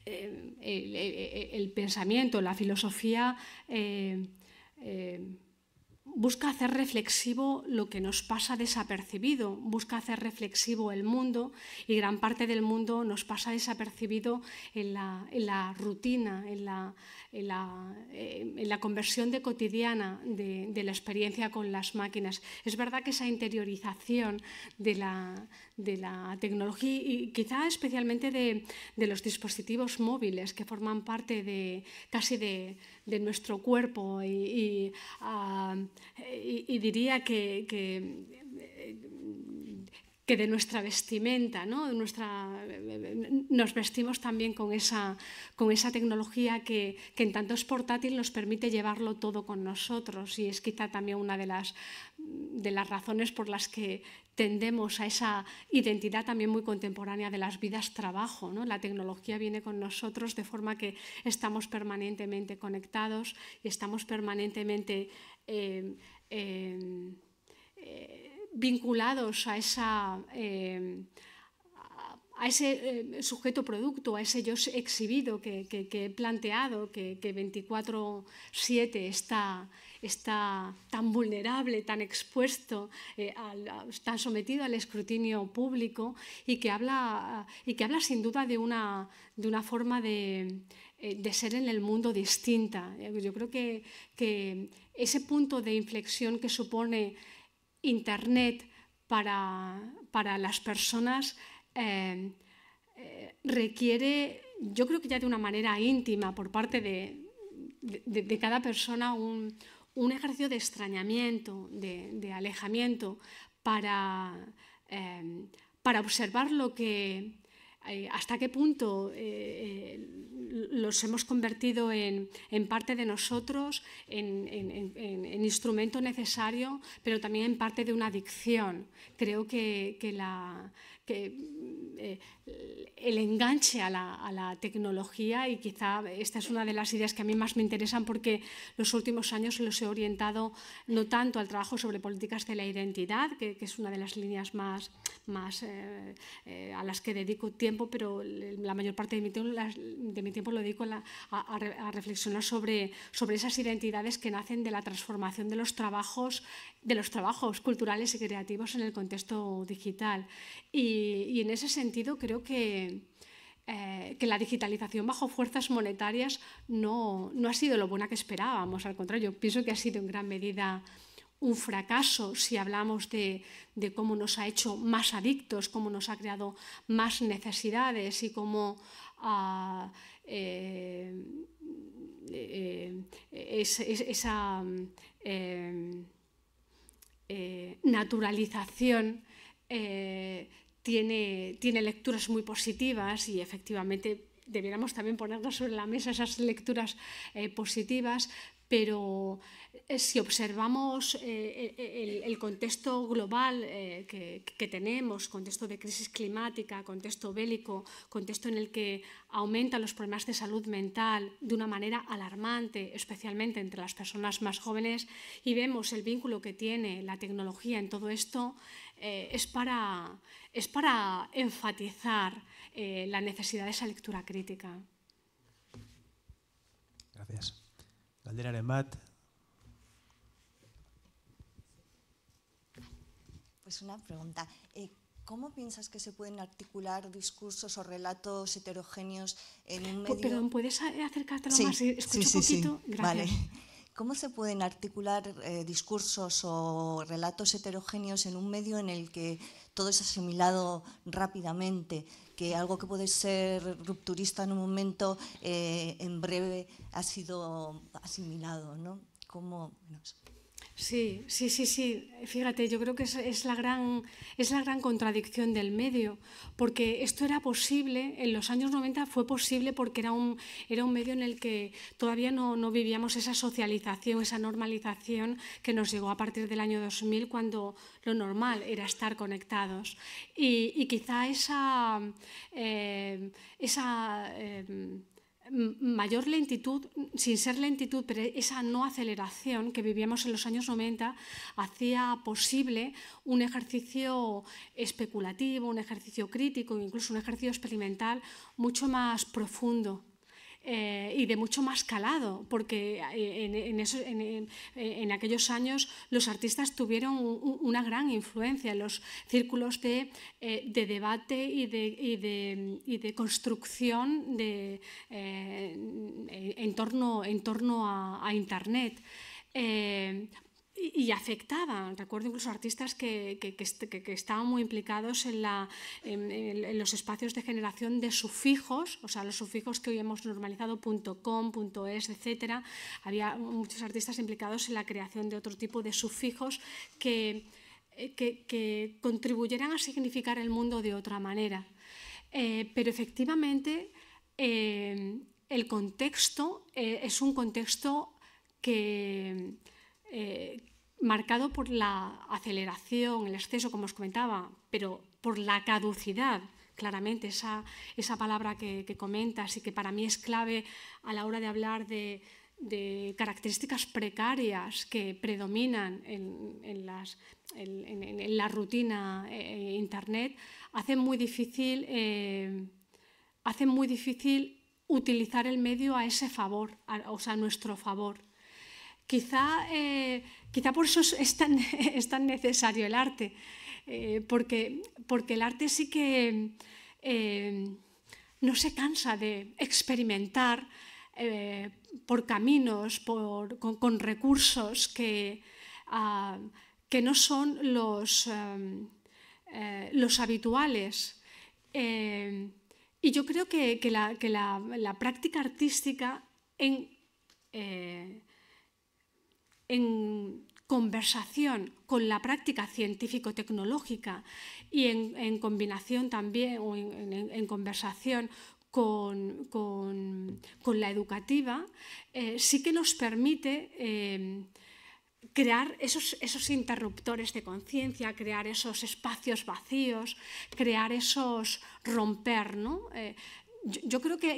S2: eh, el, pensamiento, la filosofía... Eh, busca hacer reflexivo lo que nos pasa desapercibido, busca hacer reflexivo el mundo y gran parte del mundo nos pasa desapercibido en la, en la rutina, en la, eh, en la, conversión de cotidiana de, la experiencia con las máquinas. Es verdad que esa interiorización de la, de la tecnología y quizá especialmente de, los dispositivos móviles que forman parte de casi de, nuestro cuerpo y, ah, diría que eh, que de nuestra vestimenta, ¿no? nuestra, nos vestimos también con esa, con esa tecnología que, en tanto es portátil nos permite llevarlo todo con nosotros y es quizá también una de las, de las razones por las que tendemos a esa identidad también muy contemporánea de las vidas trabajo. La tecnología viene con nosotros de forma que estamos permanentemente conectados y estamos permanentemente... Eh, eh, vinculados a, esa, eh, a ese eh, sujeto producto, a ese yo exhibido que, he planteado, que, que 24-7 está, está tan vulnerable, tan expuesto, eh, tan sometido al escrutinio público y que habla, y que habla sin duda de una, de una forma de, ser en el mundo distinta. Yo creo que, que ese punto de inflexión que supone Internet para, las personas eh, eh, requiere, yo creo que ya de una manera íntima por parte de, cada persona, un, ejercicio de extrañamiento, de, alejamiento, para, eh, para observar lo que, eh, hasta qué punto eh, eh, los hemos convertido en, parte de nosotros, en, instrumento necesario, pero también en parte de una adicción. Creo que, la, eh, el enganche a la, tecnología y quizá esta es una de las ideas que a mí más me interesan porque los últimos años los he orientado no tanto al trabajo sobre políticas de la identidad, que, es una de las líneas más, más eh, eh, a las que dedico tiempo, pero la mayor parte de mi tiempo, de mi tiempo lo dedico a, a, reflexionar sobre, sobre esas identidades que nacen de la transformación de los trabajos, de los trabajos culturales y creativos en el contexto digital. Y y, en ese sentido creo que, eh, que la digitalización bajo fuerzas monetarias no, ha sido lo buena que esperábamos. Al contrario, pienso que ha sido en gran medida un fracaso si hablamos de, cómo nos ha hecho más adictos, cómo nos ha creado más necesidades y cómo... Ah, eh, eh, esa naturalización tiene, lecturas muy positivas y efectivamente debiéramos también ponernos sobre la mesa esas lecturas eh, positivas, pero eh, si observamos eh, eh, el, contexto global que, tenemos, contexto de crisis climática, contexto bélico, contexto en el que aumentan los problemas de salud mental de una manera alarmante, especialmente entre las personas más jóvenes, y vemos el vínculo que tiene la tecnología en todo esto, es, para, enfatizar la necesidad de esa lectura crítica.
S1: Gracias.
S3: Es pues, una pregunta. Eh, ¿Cómo piensas que se pueden articular discursos o relatos heterogéneos en un medio? Perdón, ¿puedes acercarte más? Eh, escucho poquito. Vale. ¿Cómo se pueden articular eh, discursos o relatos heterogéneos en un medio en el que todo es asimilado rápidamente? Que algo que puede ser rupturista en un momento, en breve ha sido asimilado, ¿no? ¿Cómo,
S2: Sí, sí, sí, sí. Fíjate, yo creo que es, la gran, es la gran contradicción del medio, porque esto era posible, en los años 90 fue posible porque era un, era un medio en el que todavía no, vivíamos esa socialización, esa normalización que nos llegó a partir del año 2000, cuando lo normal era estar conectados. Y, quizá esa... Eh, esa eh, mayor lentitud, sin ser lentitud, pero esa no aceleración que vivíamos en los años 90 hacía posible un ejercicio especulativo, un ejercicio crítico, incluso un ejercicio experimental mucho más profundo. Eh, y de mucho más calado, porque eh, en, aquellos años los artistas tuvieron una gran influencia en los círculos eh, de, debate y de, construcción de, en torno, a, Internet y, afectaba. Recuerdo incluso artistas que, estaban muy implicados en, en, los espacios de generación de sufijos, o sea, los sufijos que hoy hemos normalizado, .com, .es, etc. Había muchos artistas implicados en la creación de otro tipo de sufijos que, eh, contribuyeran a significar el mundo de otra manera. Eh, pero efectivamente eh, el contexto es un contexto que, marcado por la aceleración, el exceso, como os comentaba, pero por la caducidad, claramente, esa, palabra que, comentas y que para mí es clave a la hora de hablar de, características precarias que predominan en, la rutina eh, Internet, hacen muy, difícil, eh, muy difícil utilizar el medio a ese favor, o sea, a nuestro favor. Quizá, eh, quizá por eso es tan, necesario el arte, eh, porque, porque el arte sí que eh, no se cansa de experimentar por caminos, con, recursos que, ah, que no son los, los habituales. y yo creo que, la, práctica artística en, en conversación con la práctica científico-tecnológica y en, combinación también, o en, conversación con, la educativa, eh, sí que nos permite eh, crear esos, esos, interruptores de conciencia, crear esos espacios vacíos, crear esos romper, ¿no? Eh, yo, creo que,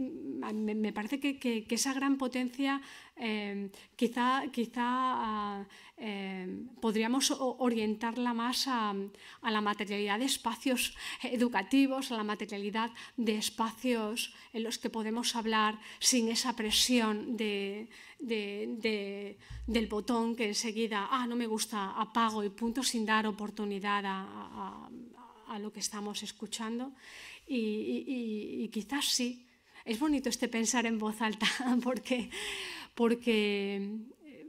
S2: mm, me parece que, esa gran potencia em, quizá, quizá ah, em, podríamos orientarla más a, la materialidad de espacios educativos, a la materialidad de espacios en los que podemos hablar sin esa presión del botón que enseguida, ah, no me gusta, apago y punto sin dar oportunidad a lo que estamos escuchando y, quizás sí. Es bonito este pensar en voz alta porque, porque eh,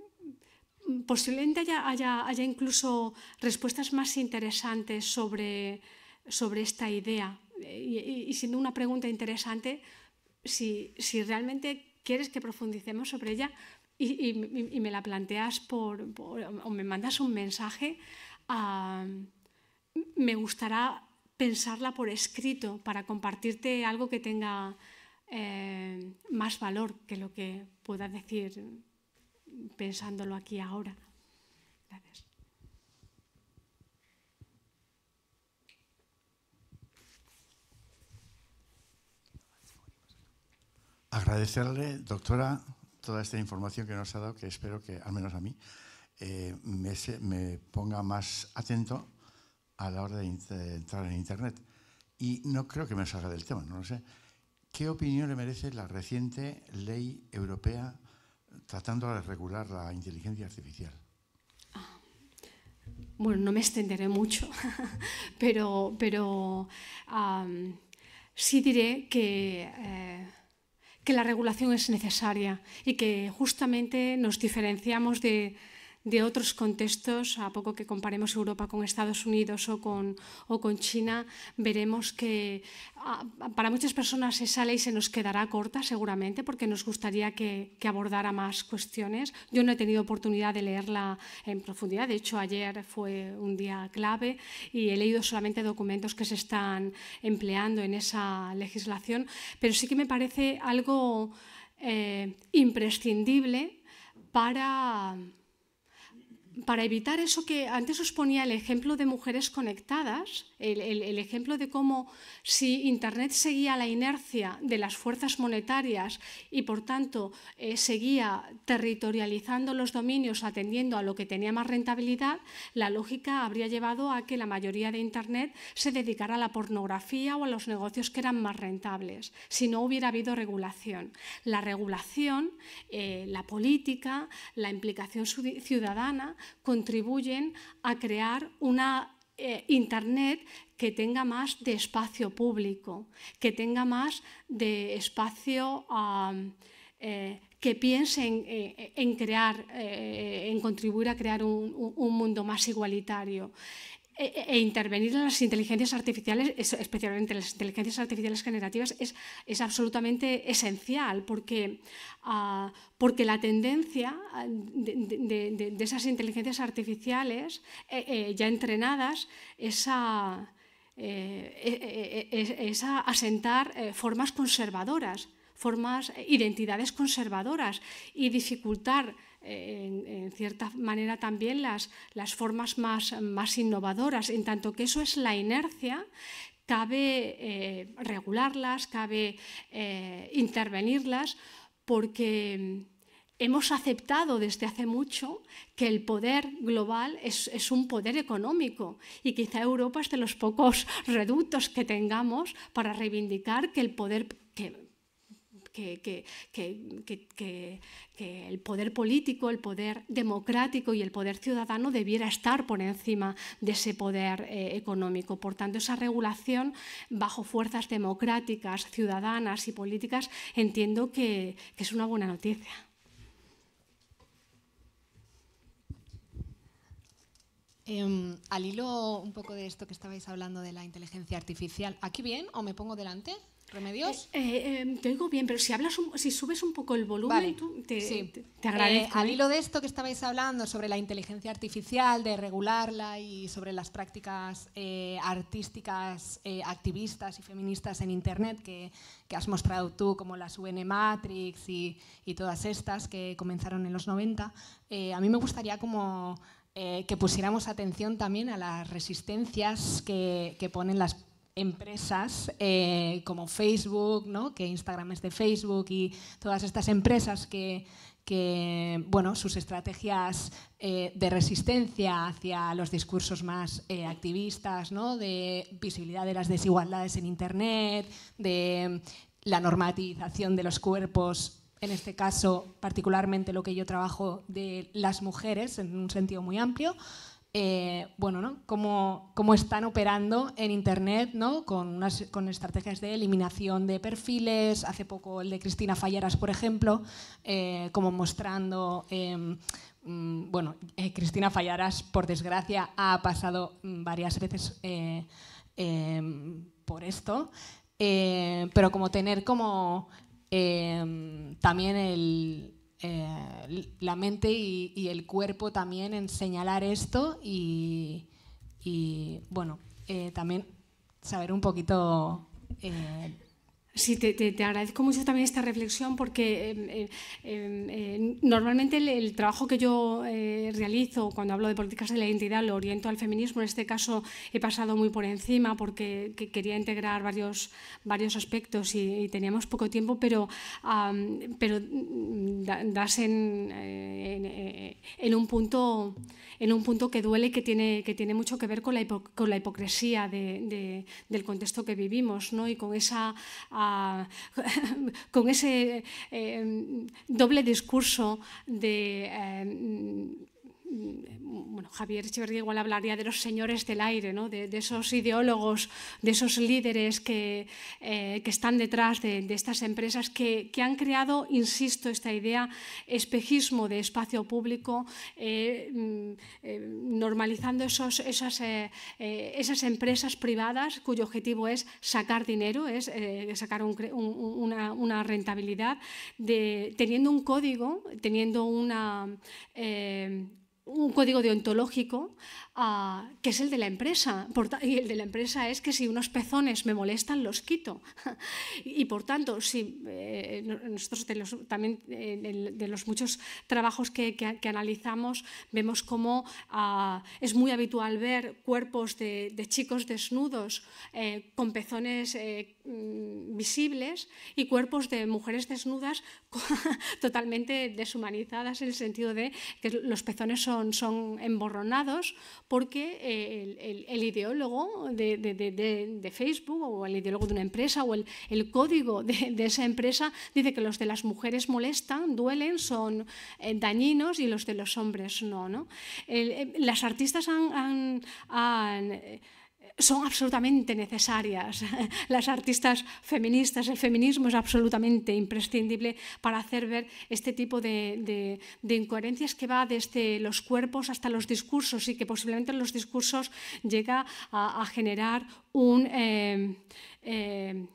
S2: posiblemente haya, haya, incluso respuestas más interesantes sobre, sobre esta idea. Y, siendo una pregunta interesante, si, realmente quieres que profundicemos sobre ella y, me la planteas por, o me mandas un mensaje, ah, me gustará pensarla por escrito para compartirte algo que tenga eh, más valor que lo que pueda decir pensándolo aquí ahora. Gracias.
S4: Agradecerle, doctora, toda esta información que nos ha dado, que espero que, al menos a mí, eh, me, ponga más atento a la hora de entrar en Internet. Y no creo que me salga del tema, no lo sé. ¿Qué opinión le merece la reciente ley europea tratando de regular la inteligencia artificial? Ah,
S2: bueno, no me extenderé mucho, pero, pero sí diré que... Eh, que la regulación es necesaria y que justamente nos diferenciamos de, de otros contextos, a poco que comparemos Europa con Estados Unidos o con, China, veremos que ah, para muchas personas esa ley se nos quedará corta seguramente porque nos gustaría que, abordara más cuestiones. Yo no he tenido oportunidad de leerla en profundidad, de hecho ayer fue un día clave y he leído solamente documentos que se están empleando en esa legislación, pero sí que me parece algo eh, imprescindible para para evitar eso que antes os ponía el ejemplo de mujeres conectadas, el, ejemplo de cómo si Internet seguía la inercia de las fuerzas monetarias y por tanto eh, seguía territorializando los dominios atendiendo a lo que tenía más rentabilidad, la lógica habría llevado a que la mayoría de Internet se dedicara a la pornografía o a los negocios que eran más rentables, si no hubiera habido regulación. La regulación, eh, la política, la implicación ciudadana, contribuyen a crear una eh, Internet que tenga más de espacio público, que tenga más de espacio... Eh, que piense en, eh, crear, en contribuir a crear un mundo más igualitario. E, e, e, intervenir en las inteligencias artificiales, especialmente en las inteligencias artificiales generativas, es, es absolutamente esencial porque, ah, porque la tendencia ah, de, esas inteligencias artificiales eh, eh, ya entrenadas es eh, e, es asentar formas conservadoras, identidades conservadoras y dificultar en, cierta manera también las, las formas más, más innovadoras, en tanto que eso es la inercia cabe eh, regularlas, cabe eh, intervenirlas, porque hemos aceptado desde hace mucho que el poder global es, es, un poder económico y quizá Europa es de los pocos reductos que tengamos para reivindicar que el poder que que, el poder político, el poder democrático y el poder ciudadano debiera estar por encima de ese poder eh, económico. Por tanto, esa regulación bajo fuerzas democráticas, ciudadanas y políticas entiendo que es una buena noticia.
S3: Em, al hilo un poco de esto que estabais hablando de la inteligencia artificial, ¿aquí bien o me pongo delante? ¿Remedios? Eh, eh, em, te oigo bien, pero si, hablas si subes un poco el volumen, te, agradezco. Eh, al hilo de esto que estabais hablando sobre la inteligencia artificial, de regularla y sobre las prácticas artísticas, activistas y feministas en Internet que, has mostrado tú, como las UN Matrix y, todas estas que comenzaron en los 90, a mí me gustaría como... que pusiéramos atención también a las resistencias que ponen las empresas eh, como Facebook, ¿no? que Instagram es de Facebook y todas estas empresas que, bueno, sus estrategias eh, de resistencia hacia los discursos más eh, activistas, ¿no? de visibilidad de las desigualdades en Internet, de la normatización de los cuerpos, en este caso particularmente lo que yo trabajo de las mujeres en un sentido muy amplio, eh, bueno, ¿no? cómo, están operando en Internet ¿no? con, con estrategias de eliminación de perfiles, hace poco el de Cristina Fallaras, por ejemplo, eh, como mostrando... Em, mm, bueno, eh, Cristina Fallaras, por desgracia, ha pasado mm, varias veces em, por esto, pero como tener como em, también el, eh, la mente y, el cuerpo también en señalar esto y, bueno, eh, también saber un poquito eh,
S2: Sí, te, te, agradezco mucho también esta reflexión porque em, em, em, normalmente el, trabajo que yo eh, realizo cuando hablo de políticas de la identidad lo oriento al feminismo. En este caso he pasado muy por encima porque quería integrar varios, varios aspectos y, teníamos poco tiempo, pero, pero mm, das en, eh, eh, en, un punto, en un punto que duele que tiene, que tiene mucho que ver con la, con la hipocresía del contexto que vivimos ¿no? y con esa... con ese em, doble discurso de em, Mm, bueno, Javier Echeverría igual hablaría de los señores del aire, de, esos ideólogos, de esos líderes que, eh, que están detrás de, estas empresas que, han creado, insisto, esta idea, espejismo de espacio público, eh, mm, eh, normalizando esos, esas, esas, empresas privadas cuyo objetivo es sacar dinero, es sacar una, una, rentabilidad, de, teniendo un código, teniendo una un código deontológico ah, que es el de la empresa. y el de la empresa es que si unos pezones me molestan, los quito. y por tanto, si, eh, nosotros también eh, de los muchos trabajos que, que, analizamos, vemos cómo ah, es muy habitual ver cuerpos de, chicos desnudos eh, con pezones mm, visibles y cuerpos de mujeres desnudas totalmente deshumanizadas en el sentido de que los pezones son son, emborronados porque eh, el, ideólogo de, Facebook o el ideólogo de una empresa o el, código de, esa empresa dice que los de las mujeres molestan, duelen, son eh, dañinos y los de los hombres no. ¿no? Eh, las artistas han son absolutamente necesarias. Las artistas feministas, el feminismo es absolutamente imprescindible para hacer ver este tipo de, incoherencias que va desde los cuerpos hasta los discursos y que posiblemente en los discursos llega a, generar un, eh, eh,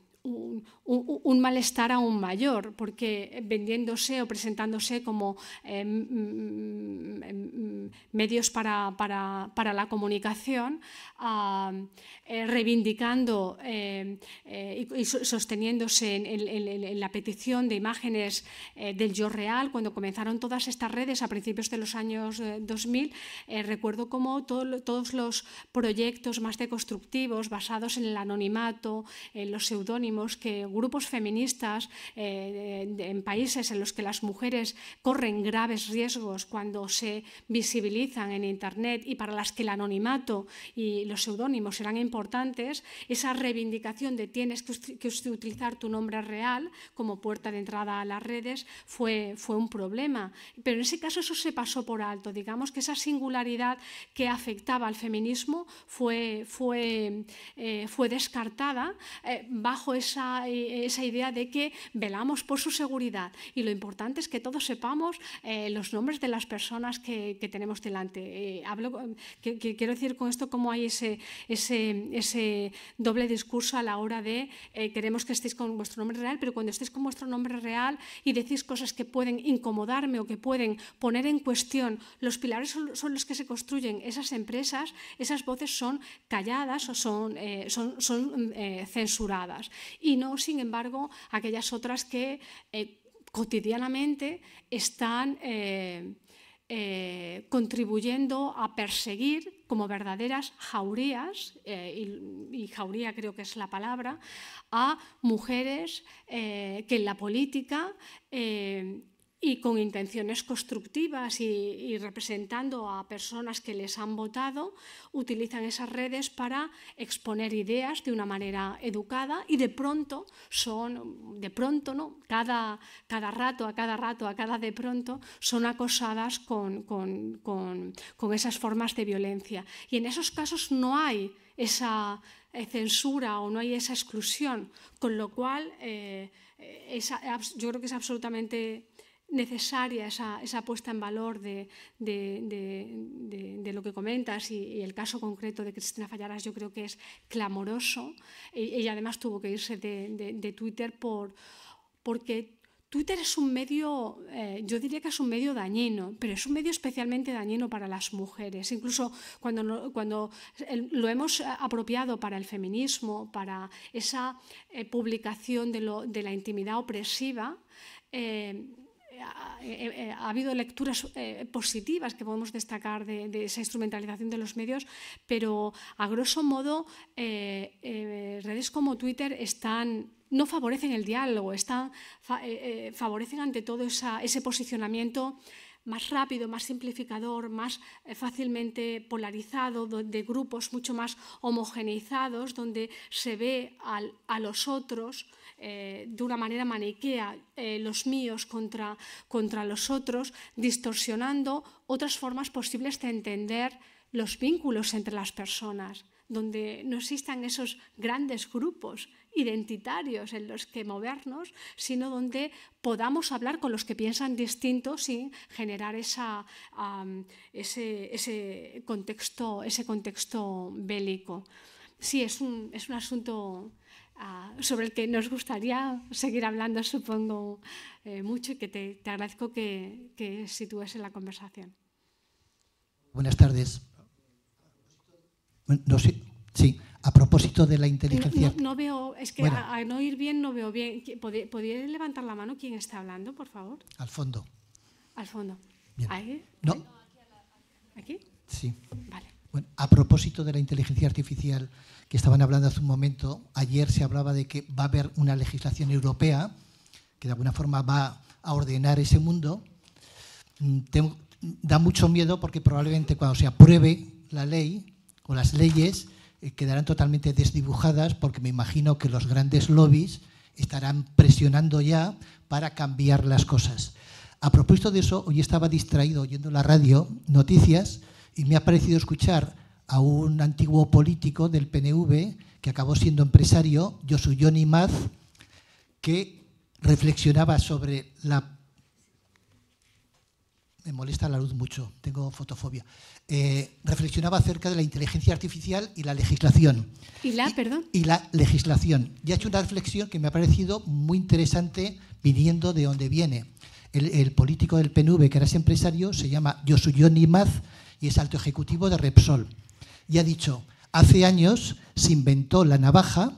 S2: un malestar aún mayor, porque vendiéndose o presentándose como eh, medios para, la comunicación, reivindicando y, sosteniéndose en, la petición de imágenes eh, del yo real, cuando comenzaron todas estas redes a principios de los años 2000, eh, recuerdo como todos los proyectos más deconstructivos basados en el anonimato, en los seudónimos que grupos feministas eh, en países en los que las mujeres corren graves riesgos cuando se visibilizan en Internet y para las que el anonimato y los seudónimos eran importantes, esa reivindicación de tienes que, utilizar tu nombre real como puerta de entrada a las redes fue, fue un problema. Pero en ese caso eso se pasó por alto. Digamos que esa singularidad que afectaba al feminismo fue, fue, eh, fue descartada eh, bajo esa eh, esa idea de que velamos por su seguridad y lo importante es que todos sepamos eh, los nombres de las personas que, tenemos delante. Eh, hablo, que, quiero decir con esto cómo hay ese, ese, ese doble discurso a la hora de queremos que estéis con vuestro nombre real, pero cuando estéis con vuestro nombre real y decís cosas que pueden incomodarme o que pueden poner en cuestión los pilares son, los que se construyen esas empresas, esas voces son calladas o son, son, son censuradas y no sin embargo, aquellas otras que eh, cotidianamente están eh, eh, contribuyendo a perseguir como verdaderas jaurías, y, jauría creo que es la palabra, a mujeres que en la política y con intenciones constructivas y, representando a personas que les han votado, utilizan esas redes para exponer ideas de una manera educada y de pronto son, de pronto, ¿no? cada, cada rato, a cada rato, a cada de pronto, son acosadas con, esas formas de violencia. Y en esos casos no hay esa eh, censura o no hay esa exclusión, con lo cual eh, eh, yo creo que es absolutamente necesaria esa, esa puesta en valor de, de, lo que comentas y, el caso concreto de Cristina Fallaras yo creo que es clamoroso. E, ella además tuvo que irse de, Twitter por, porque Twitter es un medio, eh, yo diría que es un medio dañino, pero es un medio especialmente dañino para las mujeres. Incluso cuando, cuando lo hemos apropiado para el feminismo, para esa eh, publicación de, lo, de la intimidad opresiva, eh, eh, eh, eh, ha, habido lecturas positivas que podemos destacar de, esa instrumentalización de los medios, pero a grosso modo redes como Twitter están no favorecen el diálogo, están, favorecen ante todo ese posicionamiento más rápido, más simplificador, más eh, fácilmente polarizado, de grupos mucho más homogeneizados, donde se ve a los otros eh, de una manera maniquea, eh, los míos contra los otros, distorsionando otras formas posibles de entender los vínculos entre las personas donde no existan esos grandes grupos identitarios en los que movernos, sino donde podamos hablar con los que piensan distinto sin generar ese, contexto, ese contexto bélico. Sí, es un, asunto ah, sobre el que nos gustaría seguir hablando, supongo, eh, mucho y que te, agradezco que, que sitúes en la conversación.
S4: Buenas tardes. No sé, sí, a propósito de la inteligencia.
S2: No, veo, es que al no ir bien no veo bien. ¿Podría levantar la mano quién está hablando, por favor? Al fondo. Al fondo. ¿Ahí?
S4: No. ¿Aquí? Sí. Vale. Bueno, a propósito de la inteligencia artificial que estaban hablando hace un momento, ayer se hablaba de que va a haber una legislación europea que de alguna forma va a ordenar ese mundo. Mm, da mucho miedo porque probablemente cuando se apruebe la ley o las leyes eh, quedarán totalmente desdibujadas porque me imagino que los grandes lobbies estarán presionando ya para cambiar las cosas. A propósito de eso, hoy estaba distraído oyendo la radio, noticias, y me ha parecido escuchar a un antiguo político del PNV que acabó siendo empresario, Yosuyoni Maz, que reflexionaba sobre la me molesta la luz mucho, tengo fotofobia. Eh, reflexionaba acerca de la inteligencia artificial y la legislación. ¿Y la, perdón? Y, la legislación. Y ha hecho una reflexión que me ha parecido muy interesante viniendo de donde viene. El, político del PNV, que era ese empresario, se llama Yosuyoni Nimaz y es alto ejecutivo de Repsol. Y ha dicho, hace años se inventó la navaja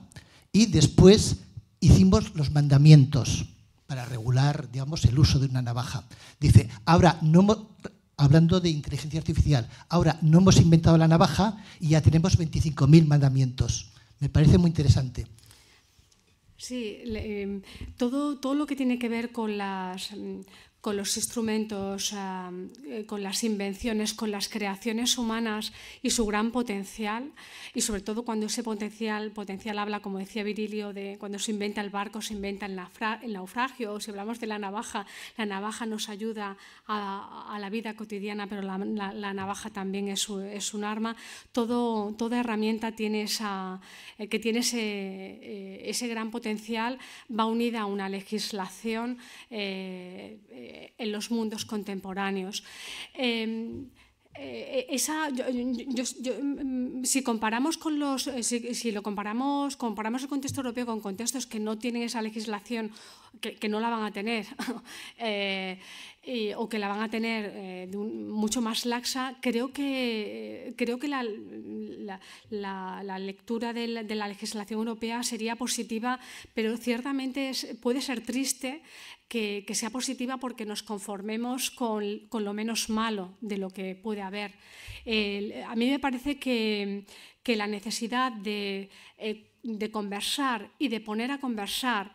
S4: y después hicimos los mandamientos para regular, digamos, el uso de una navaja. Dice, ahora no hablando de inteligencia artificial, ahora no hemos inventado la navaja y ya tenemos 25.000 mandamientos. Me parece muy interesante.
S2: Sí, em, todo, todo lo que tiene que ver con las con los instrumentos, eh, eh, con las invenciones, con las creaciones humanas y su gran potencial, y sobre todo cuando ese potencial, potencial habla, como decía Virilio, de cuando se inventa el barco, se inventa el, naufragio, si hablamos de la navaja, la navaja nos ayuda a, la vida cotidiana, pero la, navaja también es, un arma. Todo, toda herramienta tiene esa, eh, que tiene ese, gran potencial va unida a una legislación. Eh, en los mundos contemporáneos. Em, eh, mm, si comparamos con los eh, lo comparamos comparamos el contexto europeo con contextos que no tienen esa legislación que, no la van a tener Eh, o que la van a tener eh, mucho más laxa, creo que, eh, creo que la, lectura de, la, legislación europea sería positiva, pero ciertamente puede ser triste que, sea positiva porque nos conformemos con, lo menos malo de lo que puede haber. a mí me parece que, la necesidad de, conversar y de poner a conversar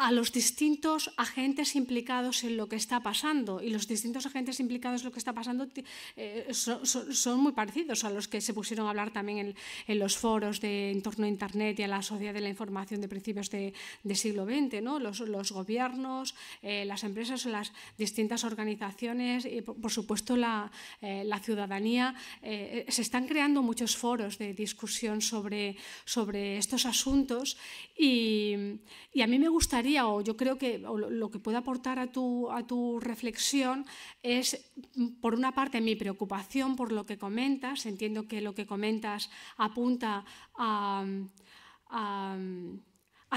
S2: a los distintos agentes implicados en lo que está pasando. Y los distintos agentes implicados en lo que está pasando eh, son, muy parecidos a los que se pusieron a hablar también en, los foros de entorno a Internet y a la sociedad de la información de principios de, siglo XX. ¿no? Los, los gobiernos, eh, las empresas, las distintas organizaciones y, por, supuesto, la, eh, la ciudadanía. se están creando muchos foros de discusión sobre, sobre estos asuntos y a mí me gustaría o yo creo que lo que puede aportar a tu, a tu reflexión es, por una parte, mi preocupación por lo que comentas. Entiendo que lo que comentas apunta a,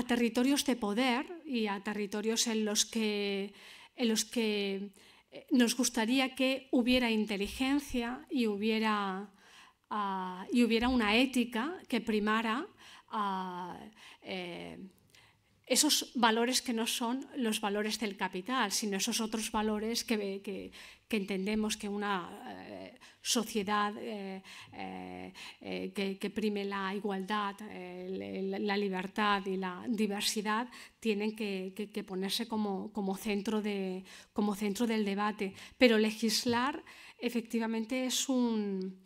S2: territorios de poder y a territorios en los que... En los que eh, nos gustaría que hubiera inteligencia y hubiera, ah, y hubiera una ética que primara a ah, eh, esos valores que no son los valores del capital, sino esos otros valores que, entendemos que una eh, sociedad eh, eh, que, prime la igualdad, la libertad y la diversidad tienen que, ponerse como, centro del debate. Pero legislar efectivamente es un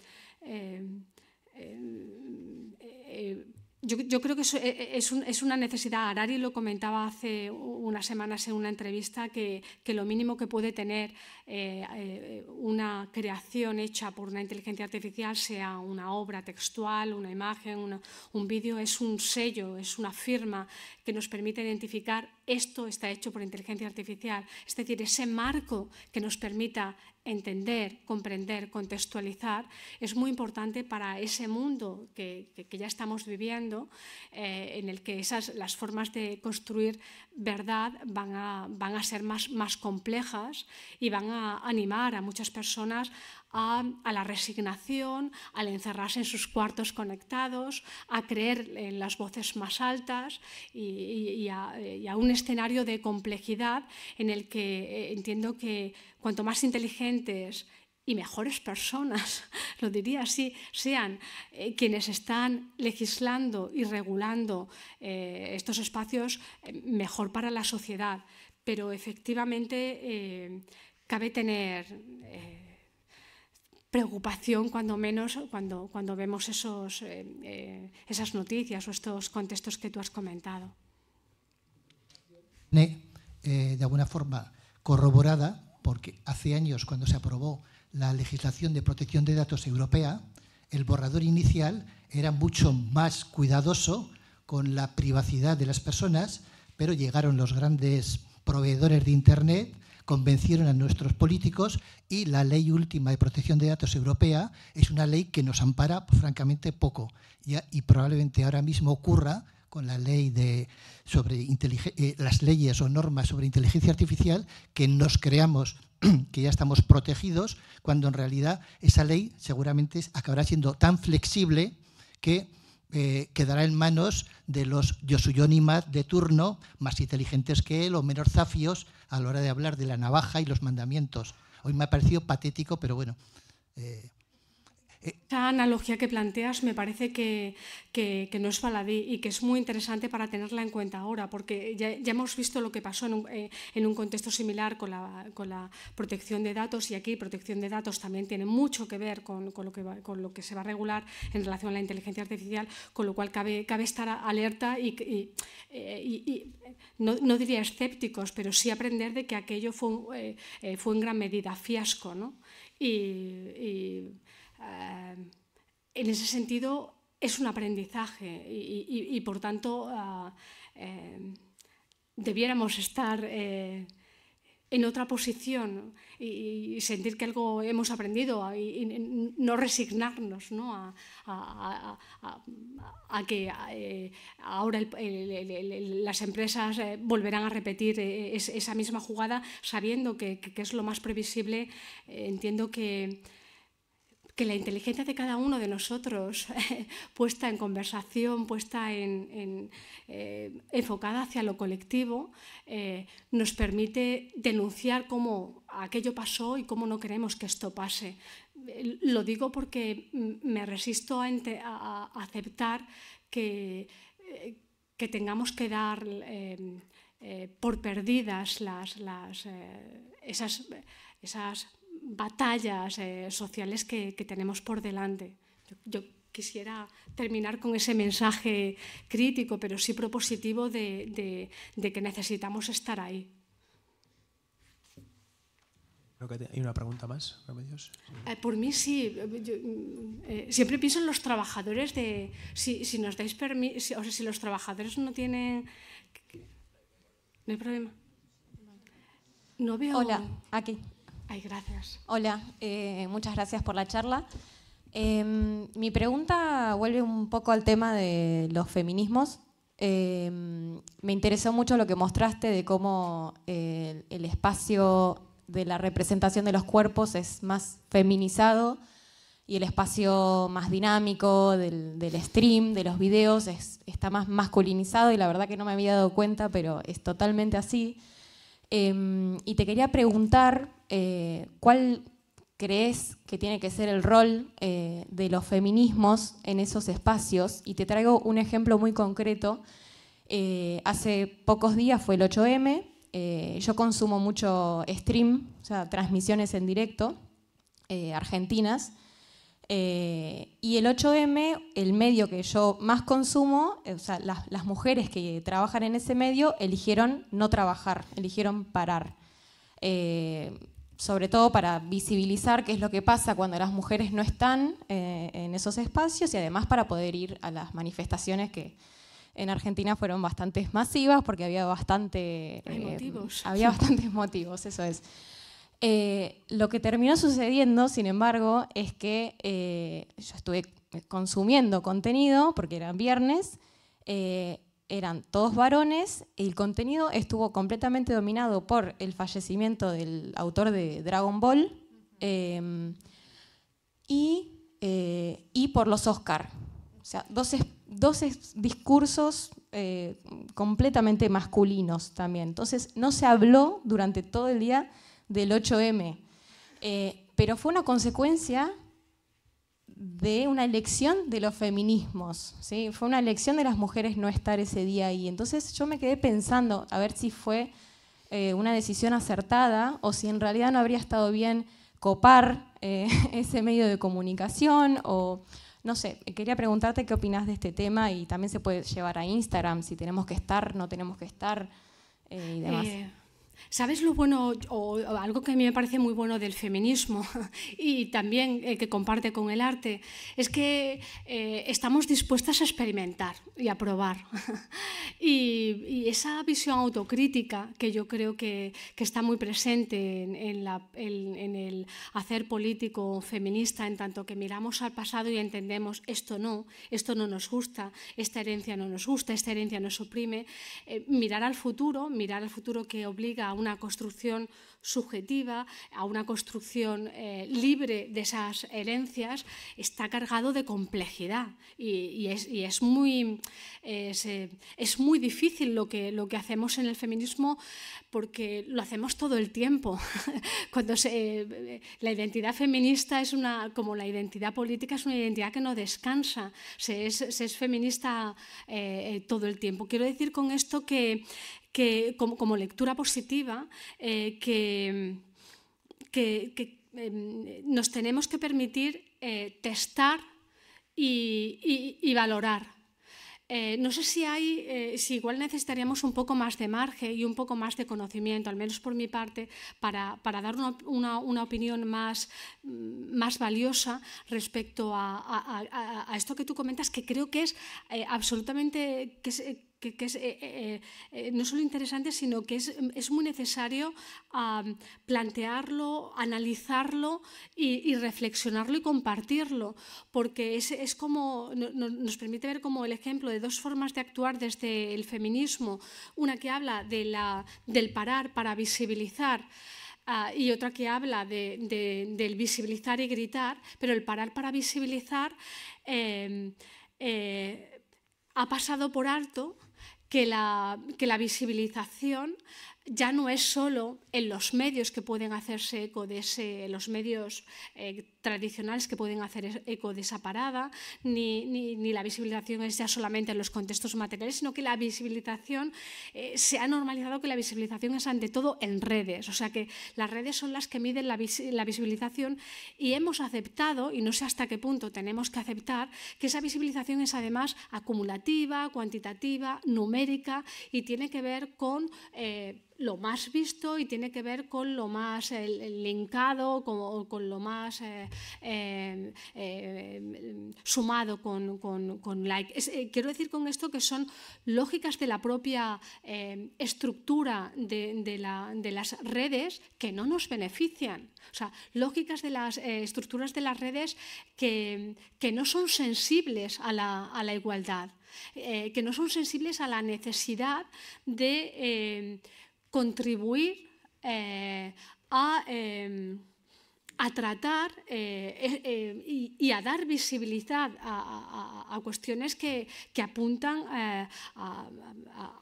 S2: yo, creo que eh, eh, es, una necesidad. Arari lo comentaba hace unas semanas en una entrevista que, lo mínimo que puede tener eh, una creación hecha por una inteligencia artificial, sea una obra textual, una imagen, un vídeo, es un sello, es una firma que nos permite identificar esto está hecho por inteligencia artificial. Es decir, ese marco que nos permita entender, comprender, contextualizar, es muy importante para ese mundo que, ya estamos viviendo, eh, en el que las formas de construir verdad van a, ser más complejas y van a animar a muchas personas a, la resignación, al encerrarse en sus cuartos conectados, a creer en las voces más altas y, a, un escenario de complejidad en el que eh, entiendo que cuanto más inteligentes y mejores personas, lo diría así, sean eh, quienes están legislando y regulando eh, estos espacios, mejor para la sociedad. Pero efectivamente cabe tener preocupación cuando menos cuando, cuando vemos esos, eh, eh, esas noticias o estos contextos que tú has comentado.
S4: Eh, de alguna forma corroborada, porque hace años cuando se aprobó la legislación de protección de datos europea, el borrador inicial era mucho más cuidadoso con la privacidad de las personas, pero llegaron los grandes proveedores de Internet convencieron a nuestros políticos y la ley última de protección de datos europea es una ley que nos ampara pues, francamente poco y, probablemente ahora mismo ocurra con la ley de, sobre eh, las leyes o normas sobre inteligencia artificial que nos creamos que ya estamos protegidos cuando en realidad esa ley seguramente acabará siendo tan flexible que eh, quedará en manos de los Yosuyonimas de turno, más inteligentes que él o menos zafios, a la hora de hablar de la navaja y los mandamientos. Hoy me ha parecido patético, pero bueno, eh,
S2: eh, Esta analogía que planteas me parece que, que, no es baladí y que es muy interesante para tenerla en cuenta ahora, porque ya, hemos visto lo que pasó en un, eh, en un contexto similar con la, con la, protección de datos y aquí protección de datos también tiene mucho que ver con, con, lo que con, lo que se va a regular en relación a la inteligencia artificial, con lo cual cabe, cabe estar alerta y, y, eh, no, no, diría escépticos, pero sí aprender de que aquello fue, fue en gran medida fiasco. ¿no? y Em, en ese sentido, es un aprendizaje y, por tanto, ah, em, debiéramos estar eh, en otra posición y, sentir que algo hemos aprendido y, no resignarnos A, que eh, ahora las empresas eh, volverán a repetir esa misma jugada sabiendo que, es lo más previsible. entiendo que que la inteligencia de cada uno de nosotros, puesta en conversación, puesta en, eh, enfocada hacia lo colectivo, eh, nos permite denunciar cómo aquello pasó y cómo no queremos que esto pase. Eh, lo digo porque me resisto a, aceptar que, tengamos que dar em, por perdidas las, esas batallas eh, sociales que, tenemos por delante. Yo, quisiera terminar con ese mensaje crítico, pero sí propositivo, de, de, que necesitamos estar ahí.
S1: ¿Hay una pregunta más, eh,
S2: por mí sí. Eh, siempre pienso en los trabajadores de... Si, si nos dais permiso... o sea, si los trabajadores no
S5: tienen... No hay problema. No veo... Hola, aquí gracias. Hola, eh, muchas gracias por la charla. Em, mi pregunta vuelve un poco al tema de los feminismos. Em, me interesó mucho lo que mostraste de cómo eh, el, espacio de la representación de los cuerpos es más feminizado y el espacio más dinámico del, stream, de los videos, está más masculinizado y la verdad que no me había dado cuenta, pero es totalmente así. Em, y te quería preguntar eh, ¿cuál crees que tiene que ser el rol eh, de los feminismos en esos espacios? Y te traigo un ejemplo muy concreto. Eh, hace pocos días fue el 8M, yo consumo mucho stream, o sea, transmisiones en directo, argentinas. y el 8M, el medio que yo más consumo, o sea, las, mujeres que trabajan en ese medio eligieron no trabajar, eligieron parar. Eh, sobre todo para visibilizar qué es lo que pasa cuando las mujeres no están eh, en esos espacios y además para poder ir a las manifestaciones que en Argentina fueron bastante masivas porque había bastante... Eh, motivos. Había bastantes motivos, eso es. Eh, lo que terminó sucediendo, sin embargo, es que yo estuve consumiendo contenido, porque eran viernes, eran todos varones el contenido estuvo completamente dominado por el fallecimiento del autor de Dragon Ball em, eh, y, por los Oscar. O sea, dos, discursos eh, completamente masculinos también. Entonces, no se habló durante todo el día del 8M, eh, pero fue una consecuencia de una elección de los feminismos, ¿sí? fue una elección de las mujeres no estar ese día ahí. Entonces yo me quedé pensando a ver si fue eh, una decisión acertada o si en realidad no habría estado bien copar eh, ese medio de comunicación o no sé, quería preguntarte qué opinas de este tema y también se puede llevar a Instagram, si tenemos que estar, no tenemos que estar eh, y demás.
S2: ¿Sabes lo bueno o algo que a mí me parece muy bueno del feminismo y también eh, que comparte con el arte? Es que eh, estamos dispuestas a experimentar y a probar. y, esa visión autocrítica que yo creo que, está muy presente en, el hacer político feminista, en tanto que miramos al pasado y entendemos esto no, esto no nos gusta, esta herencia no nos gusta, esta herencia nos oprime, eh, mirar al futuro, mirar al futuro que obliga a una construcción subjetiva, a una construcción eh, libre de esas herencias, está cargado de complejidad y, es, muy, eh, muy difícil lo que, lo que hacemos en el feminismo porque lo hacemos todo el tiempo. Cuando eh, la identidad feminista es una, como la identidad política, es una identidad que no descansa, se es, feminista todo el tiempo. Quiero decir con esto que, que, como, lectura positiva, eh, que, que, em, nos tenemos que permitir eh, testar y, y, valorar. Eh, no sé si hay, si igual necesitaríamos un poco más de margen y un poco más de conocimiento, al menos por mi parte, para, para dar una, una, opinión más, mm, más valiosa respecto a, a, esto que tú comentas, que creo que es absolutamente, que que, es eh, eh, eh, no solo interesante, sino que es, muy necesario plantearlo, analizarlo y, reflexionarlo y compartirlo, porque es, como, nos permite ver como el ejemplo de dos formas de actuar desde el feminismo, una que habla del parar para visibilizar. Ah, y otra que habla del visibilizar y gritar, pero el parar para visibilizar em, ha pasado por alto que la, que la visibilización ya no es solo en los medios que pueden hacerse eco de ese, los medios eh, tradicionales que pueden hacer eco de esa parada, ni, la visibilización es ya solamente en los contextos materiales, sino que la visibilización eh, se ha normalizado que la visibilización es ante todo en redes, o sea que las redes son las que miden la, visibilización y hemos aceptado, y no sé hasta qué punto tenemos que aceptar, que esa visibilización es además acumulativa, cuantitativa, numérica y tiene que ver con... Eh, lo más visto y tiene que ver con lo más eh, linkado, con, con lo más eh, eh, sumado con, con, like. quiero decir con esto que son lógicas de la propia estructura de, las redes que no nos benefician. O sea, lógicas de las estructuras de las redes que, que no son sensibles a la, igualdad. que no son sensibles a la necesidad de contribuir eh, em, a, tratar eh, eh, y, a dar visibilidad a, cuestiones que, que apuntan a,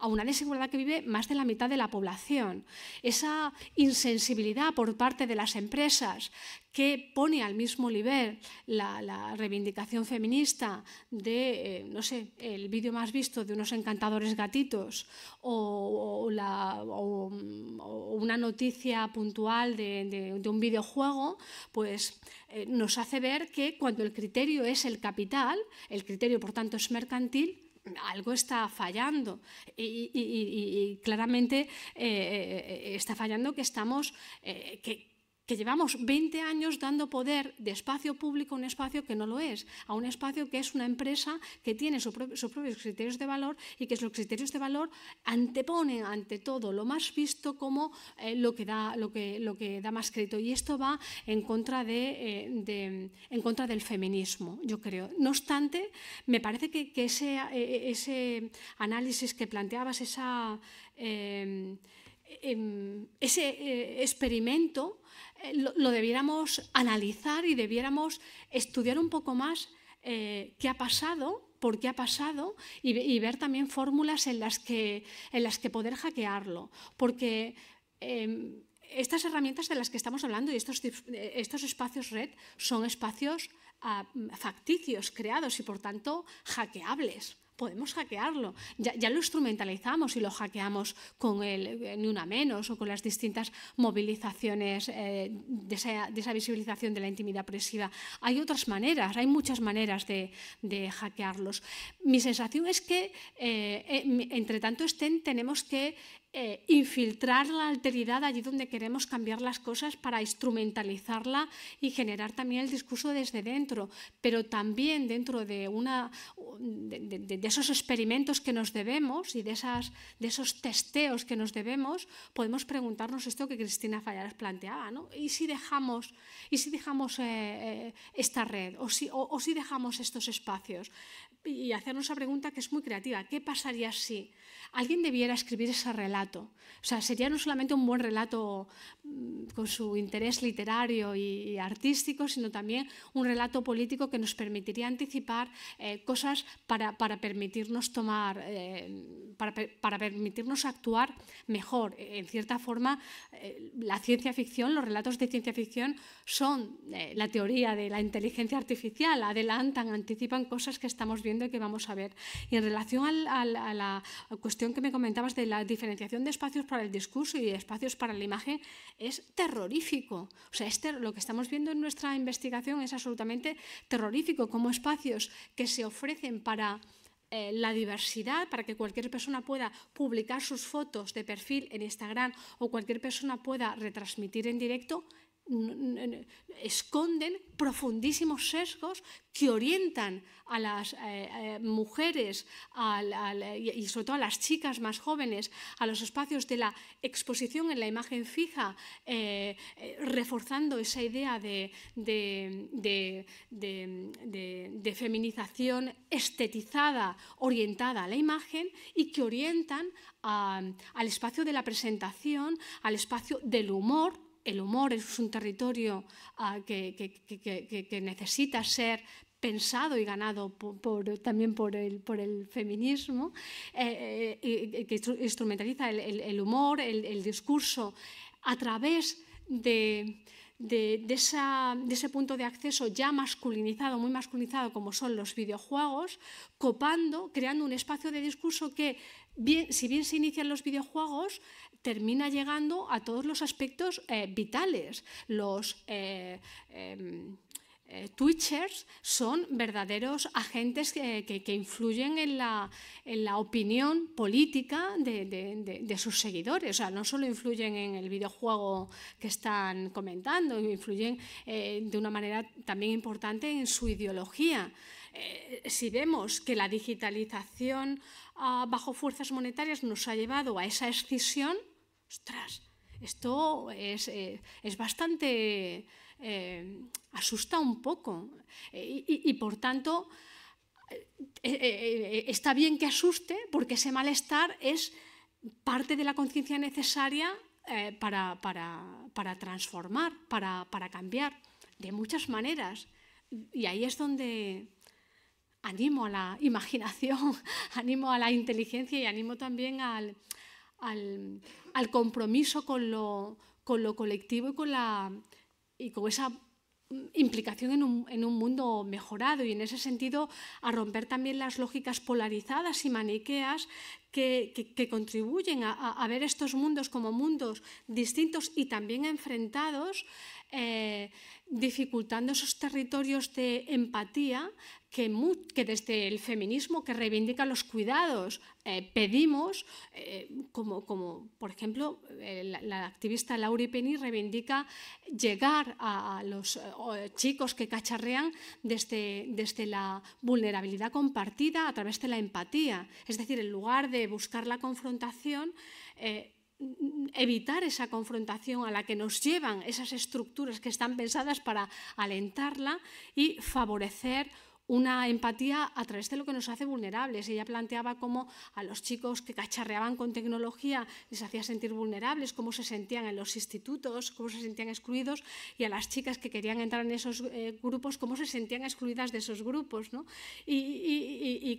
S2: una desigualdad que vive más de la mitad de la población. Esa insensibilidad por parte de las empresas que pone al mismo nivel la, reivindicación feminista de, eh, no sé, el vídeo más visto de unos encantadores gatitos o, una noticia puntual de, un videojuego, pues eh, nos hace ver que cuando el criterio es el capital, el criterio por tanto es mercantil, algo está fallando y, claramente eh, está fallando que estamos, que, que llevamos 20 años dando poder de espacio público a un espacio que no lo es, a un espacio que es una empresa que tiene sus propios criterios de valor y que los criterios de valor anteponen ante todo lo más visto como eh, lo, que da, lo, que, lo que da más crédito. Y esto va en contra, de, eh, en contra del feminismo, yo creo. No obstante, me parece que, eh, ese, análisis que planteabas, esa, em, ese experimento, eh, lo, debiéramos analizar y debiéramos estudiar un poco más eh, qué ha pasado, por qué ha pasado y, ver también fórmulas en, las que, poder hackearlo. Porque em, estas herramientas de las que estamos hablando y estos, eh, espacios red son espacios ah, facticios, creados y por tanto hackeables podemos hackearlo. Ya, lo instrumentalizamos y lo hackeamos con el eh, Ni Una Menos o con las distintas movilizaciones eh, de, esa, visibilización de la intimidad presiva. Hay otras maneras, hay muchas maneras de, hackearlos. Mi sensación es que, eh, entre tanto estén, tenemos que eh, infiltrar la alteridad allí donde queremos cambiar las cosas para instrumentalizarla y generar también el discurso desde dentro, pero también dentro de, una, de, esos experimentos que nos debemos y de, esas, de esos testeos que nos debemos, podemos preguntarnos esto que Cristina Fallares planteaba, ¿no? ¿Y si dejamos, y si dejamos eh, eh, esta red o si, o, si dejamos estos espacios? Y hacernos esa pregunta que es muy creativa, ¿qué pasaría si alguien debiera escribir ese relato? O sea, sería no solamente un buen relato mm, con su interés literario y artístico, sino también un relato político que nos permitiría anticipar eh, cosas para, para, permitirnos tomar, eh, para, para, permitirnos actuar mejor. En cierta forma, eh, la ciencia ficción, los relatos de ciencia ficción son la teoría de la inteligencia artificial, adelantan, anticipan cosas que estamos viendo y que vamos a ver. Y en relación a la cuestión que me comentabas de la diferenciación de espacios para el discurso y de espacios para la imagen es terrorífico. O sea, lo que estamos viendo en nuestra investigación es absolutamente terrorífico, como espacios que se ofrecen para eh, la diversidad, para que cualquier persona pueda publicar sus fotos de perfil en Instagram o cualquier persona pueda retransmitir en directo, esconden profundísimos sesgos que orientan a las eh, eh, mujeres y sobre todo a las chicas más jóvenes a los espacios de la exposición en la imagen fija, eh, reforzando esa idea de, feminización estetizada, orientada a la imagen y que orientan al espacio de la presentación, al espacio del humor el humor es un territorio ah, que, necesita ser pensado y ganado también por el, feminismo, eh, eh, que instrumentaliza el, humor, el, discurso, a través de, ese punto de acceso ya masculinizado, muy masculinizado como son los videojuegos, copando, creando un espacio de discurso que, si bien se inician los videojuegos, termina llegando a todos los aspectos eh, vitales. Los eh, em, eh, Twitchers son verdaderos agentes que, influyen en la, opinión política de, sus seguidores. O sea, no solo influyen en el videojuego que están comentando, influyen de una manera también importante en su ideología. si vemos que la digitalización ah, bajo fuerzas monetarias nos ha llevado a esa escisión, ostras, esto es, eh, bastante, eh, asusta un poco eh, y, por tanto está bien que asuste porque ese malestar es parte de la conciencia necesaria para, transformar, para, cambiar, de muchas maneras. Y ahí es donde animo a la imaginación, animo a la inteligencia y animo también al, al, compromiso con lo, colectivo y con, la, y con esa implicación en un, mundo mejorado y en ese sentido a romper también las lógicas polarizadas y maniqueas que, contribuyen a, ver estos mundos como mundos distintos y también enfrentados, eh, dificultando esos territorios de empatía, que, desde el feminismo que reivindica los cuidados eh, pedimos, eh, como, como, por ejemplo eh, la, activista Lauri Penny reivindica llegar a, los chicos que cacharrean desde, desde la vulnerabilidad compartida a través de la empatía. Es decir, en lugar de buscar la confrontación, evitar esa confrontación a la que nos llevan esas estructuras que están pensadas para alentarla y favorecer una empatía a través de lo que nos hace vulnerables. Ella planteaba cómo a los chicos que cacharreaban con tecnología les hacía sentir vulnerables, cómo se sentían en los institutos, cómo se sentían excluidos, y a las chicas que querían entrar en esos eh, grupos, cómo se sentían excluidas de esos grupos. ¿no? Y,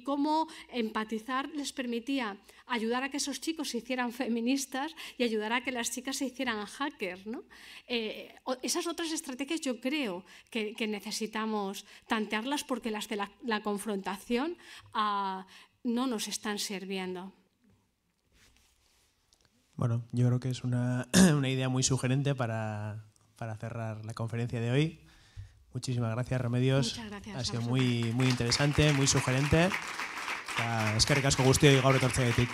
S2: cómo empatizar les permitía ayudar a que esos chicos se hicieran feministas y ayudar a que las chicas se hicieran hackers. ¿no? Eh, esas otras estrategias yo creo que, que necesitamos tantearlas porque de la, confrontación no nos están sirviendo.
S1: Bueno, yo creo que es una, idea muy sugerente para, cerrar la conferencia de hoy. Muchísimas gracias, Remedios. Ha sido muy, muy interesante, muy sugerente. Es que ricasco y de ti